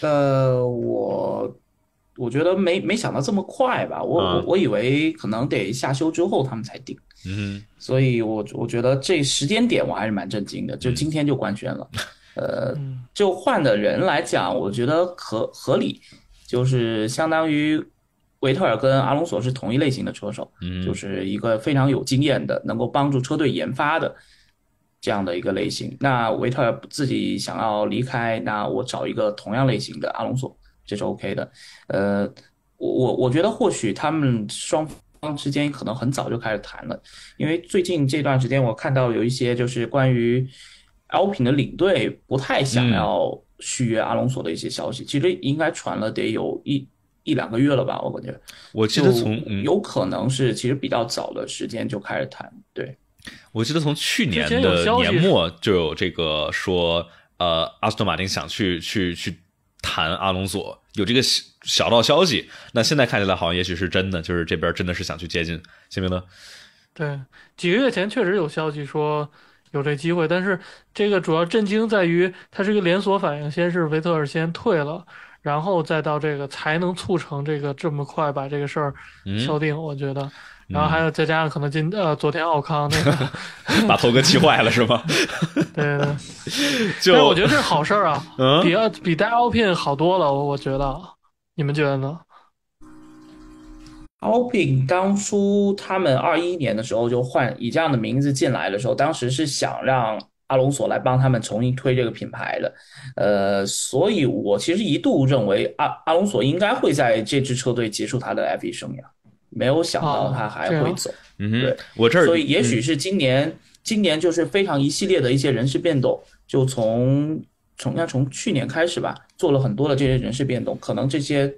呃，我我觉得没没想到这么快吧，我我我以为可能得下休之后他们才定，嗯，所以我我觉得这时间点我还是蛮震惊的，就今天就官宣了，呃，就换的人来讲，我觉得合合理，就是相当于。维特尔跟阿隆索是同一类型的车手，嗯，就是一个非常有经验的，能够帮助车队研发的这样的一个类型。那维特尔自己想要离开，那我找一个同样类型的阿隆索，这是 OK 的。呃，我我我觉得或许他们双方之间可能很早就开始谈了，因为最近这段时间我看到有一些就是关于 l 品的领队不太想要续约阿隆索的一些消息，其实应该传了得有一。一两个月了吧，我感觉。我记得从有可能是其实比较早的时间就开始谈，对。我记得从去年的年末就有这个说，呃，阿斯顿马丁想去去去谈阿隆索，有这个小道消息。那现在看起来好像也许是真的，就是这边真的是想去接近。谢明德。对，几个月前确实有消息说有这机会，但是这个主要震惊在于它是一个连锁反应，先是维特尔先退了。然后再到这个才能促成这个这么快把这个事儿敲定，我觉得。然后还有再加上可能今呃昨天奥康那个 把头哥气坏了是吗？对。对对，就我觉得这是好事儿啊，比比带奥聘好多了，我我觉得。你们觉得呢？奥 n 当初他们二一年的时候就换以这样的名字进来的时候，当时是想让。阿隆索来帮他们重新推这个品牌的，呃，所以我其实一度认为阿阿隆索应该会在这支车队结束他的 F1 生涯，没有想到他还会走。嗯，对，我这儿所以也许是今年，今年就是非常一系列的一些人事变动，就从从要从去年开始吧，做了很多的这些人事变动，可能这些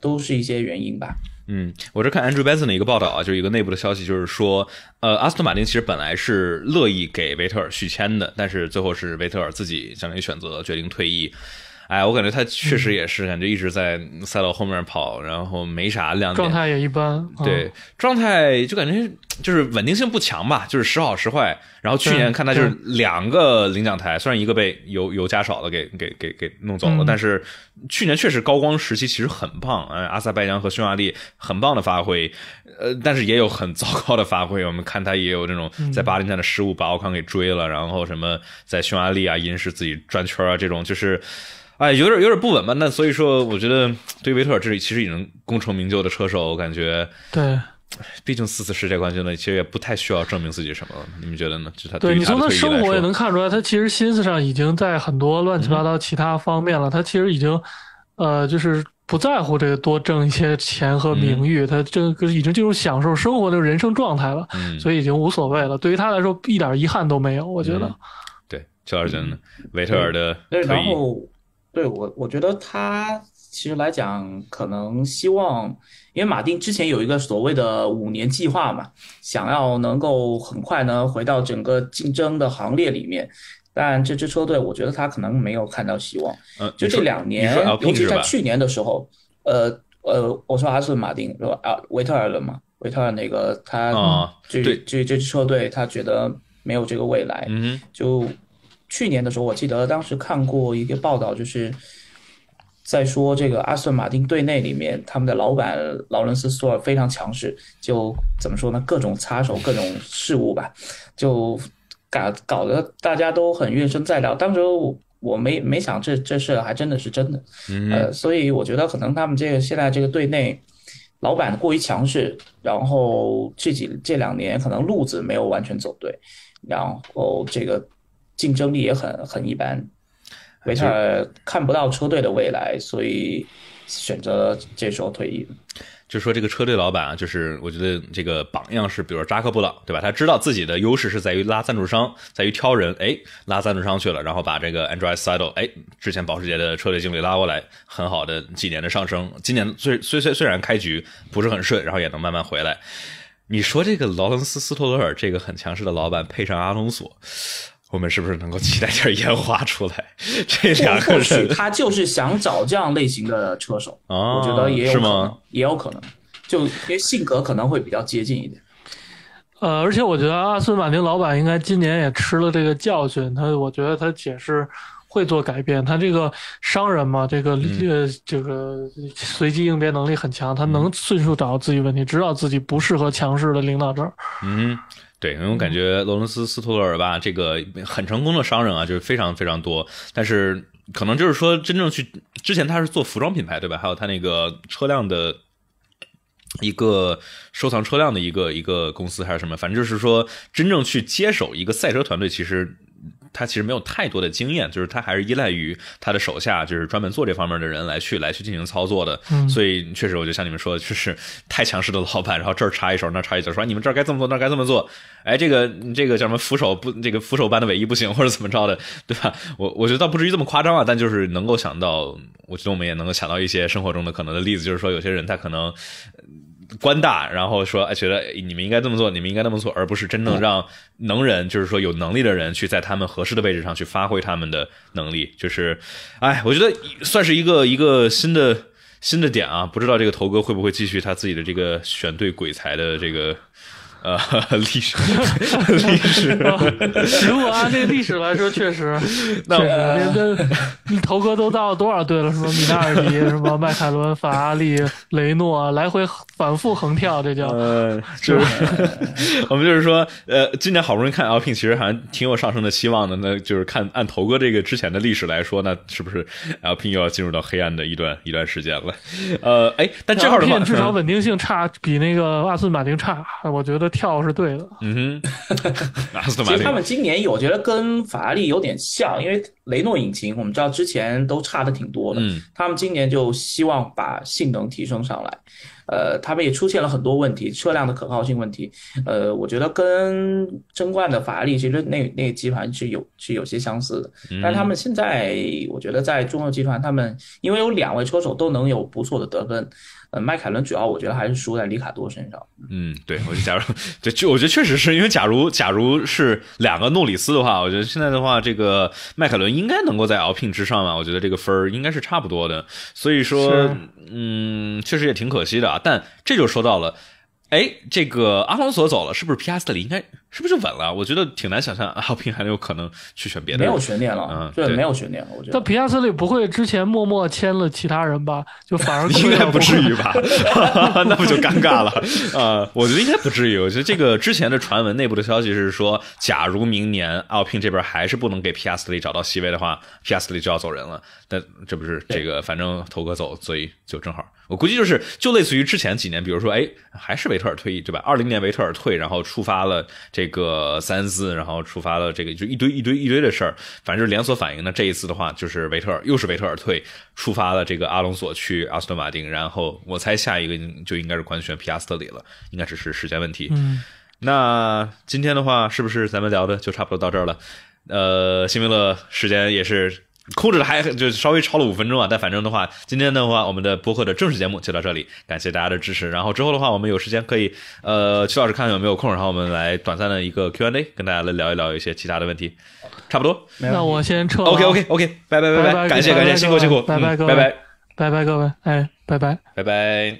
都是一些原因吧。嗯，我这看 Andrew Benson 的一个报道啊，就是一个内部的消息，就是说，呃，阿斯顿马丁其实本来是乐意给维特尔续签的，但是最后是维特尔自己相当于选择决定退役。哎，我感觉他确实也是，感觉一直在赛道后面跑，然后没啥亮点。状态也一般，对，状态就感觉就是稳定性不强吧，就是时好时坏。然后去年看他就是两个领奖台，虽然一个被油油加少了给给给给弄走了，但是去年确实高光时期其实很棒。嗯，阿塞拜疆和匈牙利很棒的发挥，呃，但是也有很糟糕的发挥。我们看他也有这种在巴林站的失误把奥康给追了，然后什么在匈牙利啊，因是自己转圈啊这种就是。哎，有点有点不稳吧？那所以说，我觉得对维特尔这里其实已经功成名就的车手，我感觉对，毕竟四次世界冠军了，其实也不太需要证明自己什么了。你们觉得呢？就他对你从他生活也能看出来，他其实心思上已经在很多乱七八糟其他方面了。他其实已经呃，就是不在乎这个多挣一些钱和名誉，他这个已经进入享受生活的人生状态了，所以已经无所谓了。对于他来说，一点遗憾都没有。我觉得，对，确实真的，维特尔的退役。对我，我觉得他其实来讲，可能希望，因为马丁之前有一个所谓的五年计划嘛，想要能够很快呢回到整个竞争的行列里面，但这支车队，我觉得他可能没有看到希望。嗯，就这两年，尤其在去年的时候，呃呃，我说还是马丁是吧？啊，维特尔嘛，维特尔那个他，这这这支车队他觉得没有这个未来，嗯，就。去年的时候，我记得当时看过一个报道，就是在说这个阿斯顿马丁队内里面，他们的老板劳伦斯·索尔非常强势，就怎么说呢？各种插手各种事务吧，就搞搞得大家都很怨声载道。当时我我没没想这这事还真的是真的，呃，所以我觉得可能他们这个现在这个队内老板过于强势，然后这几这两年可能路子没有完全走对，然后这个。竞争力也很很一般，维特看不到车队的未来，所以选择这时候退役。就说这个车队老板啊，就是我觉得这个榜样是，比如说扎克布朗，对吧？他知道自己的优势是在于拉赞助商，在于挑人，哎，拉赞助商去了，然后把这个 a n d r e s Siddle，哎，之前保时捷的车队经理拉过来，很好的几年的上升，今年虽虽虽虽然开局不是很顺，然后也能慢慢回来。你说这个劳伦斯斯托罗尔这个很强势的老板，配上阿隆索。我们是不是能够期待点烟花出来？这俩，个许他就是想找这样类型的车手啊。我觉得也有可能，也有可能，就因为性格可能会比较接近一点。呃，而且我觉得阿斯顿马丁老板应该今年也吃了这个教训。他，我觉得他解释会做改变。他这个商人嘛，这个呃，这个随机应变能力很强，他能迅速找到自己问题，知道自己不适合强势的领导这儿。嗯。对，因为我感觉罗伦斯·斯托洛尔吧，这个很成功的商人啊，就是非常非常多，但是可能就是说，真正去之前他是做服装品牌，对吧？还有他那个车辆的一个收藏车辆的一个一个公司还是什么，反正就是说，真正去接手一个赛车团队，其实。他其实没有太多的经验，就是他还是依赖于他的手下，就是专门做这方面的人来去来去进行操作的。所以确实，我就像你们说，就是太强势的老板，然后这儿插一手，那儿插一手，说你们这儿该这么做，那儿该这么做。哎，这个这个叫什么扶手不？这个扶手般的尾翼不行，或者怎么着的，对吧？我我觉得倒不至于这么夸张啊，但就是能够想到，我觉得我们也能够想到一些生活中的可能的例子，就是说有些人他可能。官大，然后说觉得你们应该这么做，你们应该那么做，而不是真正让能人，就是说有能力的人去在他们合适的位置上去发挥他们的能力。就是，哎，我觉得算是一个一个新的新的点啊，不知道这个头哥会不会继续他自己的这个选对鬼才的这个。呃，历史，历史，如果按这历史来说，确实。那你的，你头哥都到多少队了？什么米纳尔迪，什么迈凯伦、法拉利、雷诺，来回反复横跳，这叫。就是我们就是说，呃，今年好不容易看 L P，其实还挺有上升的希望的。那就是看按头哥这个之前的历史来说，那是不是 L P 又要进入到黑暗的一段一段时间了？呃，哎，但这的话，至少稳定性差，比那个阿斯顿马丁差，我觉得。跳是对的，嗯哼，其实他们今年我觉得跟法拉利有点像，因为雷诺引擎我们知道之前都差的挺多的，嗯，他们今年就希望把性能提升上来，呃，他们也出现了很多问题，车辆的可靠性问题，呃，我觉得跟争冠的法拉利其实那那集团是有是有些相似的，但他们现在我觉得在中国集团，他们因为有两位车手都能有不错的得分。呃，迈凯伦主要我觉得还是输在里卡多身上。嗯，对，我就假如，就就我觉得确实是因为假如假如是两个诺里斯的话，我觉得现在的话，这个迈凯伦应该能够在 n 聘之上嘛？我觉得这个分儿应该是差不多的。所以说，嗯，确实也挺可惜的啊。但这就说到了，哎，这个阿隆索走了，是不是皮斯特里应该？是不是稳了？我觉得挺难想象奥平还有可能去选别的，没有悬念了，嗯，对，没有悬念了。我觉得，但皮亚斯里不会之前默默签了其他人吧？就反而 应该不至于吧？那不就尴尬了？呃，我觉得应该不至于。我觉得这个之前的传闻、内部的消息是说，假如明年奥平这边还是不能给皮亚斯里找到席位的话，皮亚斯里就要走人了。但这不是这个，反正头哥走，所以就正好。我估计就是就类似于之前几年，比如说，哎，还是维特尔退役对吧？二零年维特尔退，然后触发了。这个三四，然后触发了这个就一堆一堆一堆的事儿，反正就是连锁反应。那这一次的话，就是维特尔又是维特尔退，触发了这个阿隆索去阿斯顿马丁，然后我猜下一个就应该是官宣皮亚斯特里了，应该只是时间问题。嗯，那今天的话，是不是咱们聊的就差不多到这儿了？呃，辛梅勒时间也是。控制的还就稍微超了五分钟啊，但反正的话，今天的话，我们的播客的正式节目就到这里，感谢大家的支持。然后之后的话，我们有时间可以，呃，曲老师看有没有空，然后我们来短暂的一个 Q&A，跟大家来聊一聊一些其他的问题，差不多。那我先撤。OK OK OK，拜拜拜拜，感谢感谢，辛苦辛苦，拜拜各位，拜拜，拜拜各位，哎，拜拜，拜拜。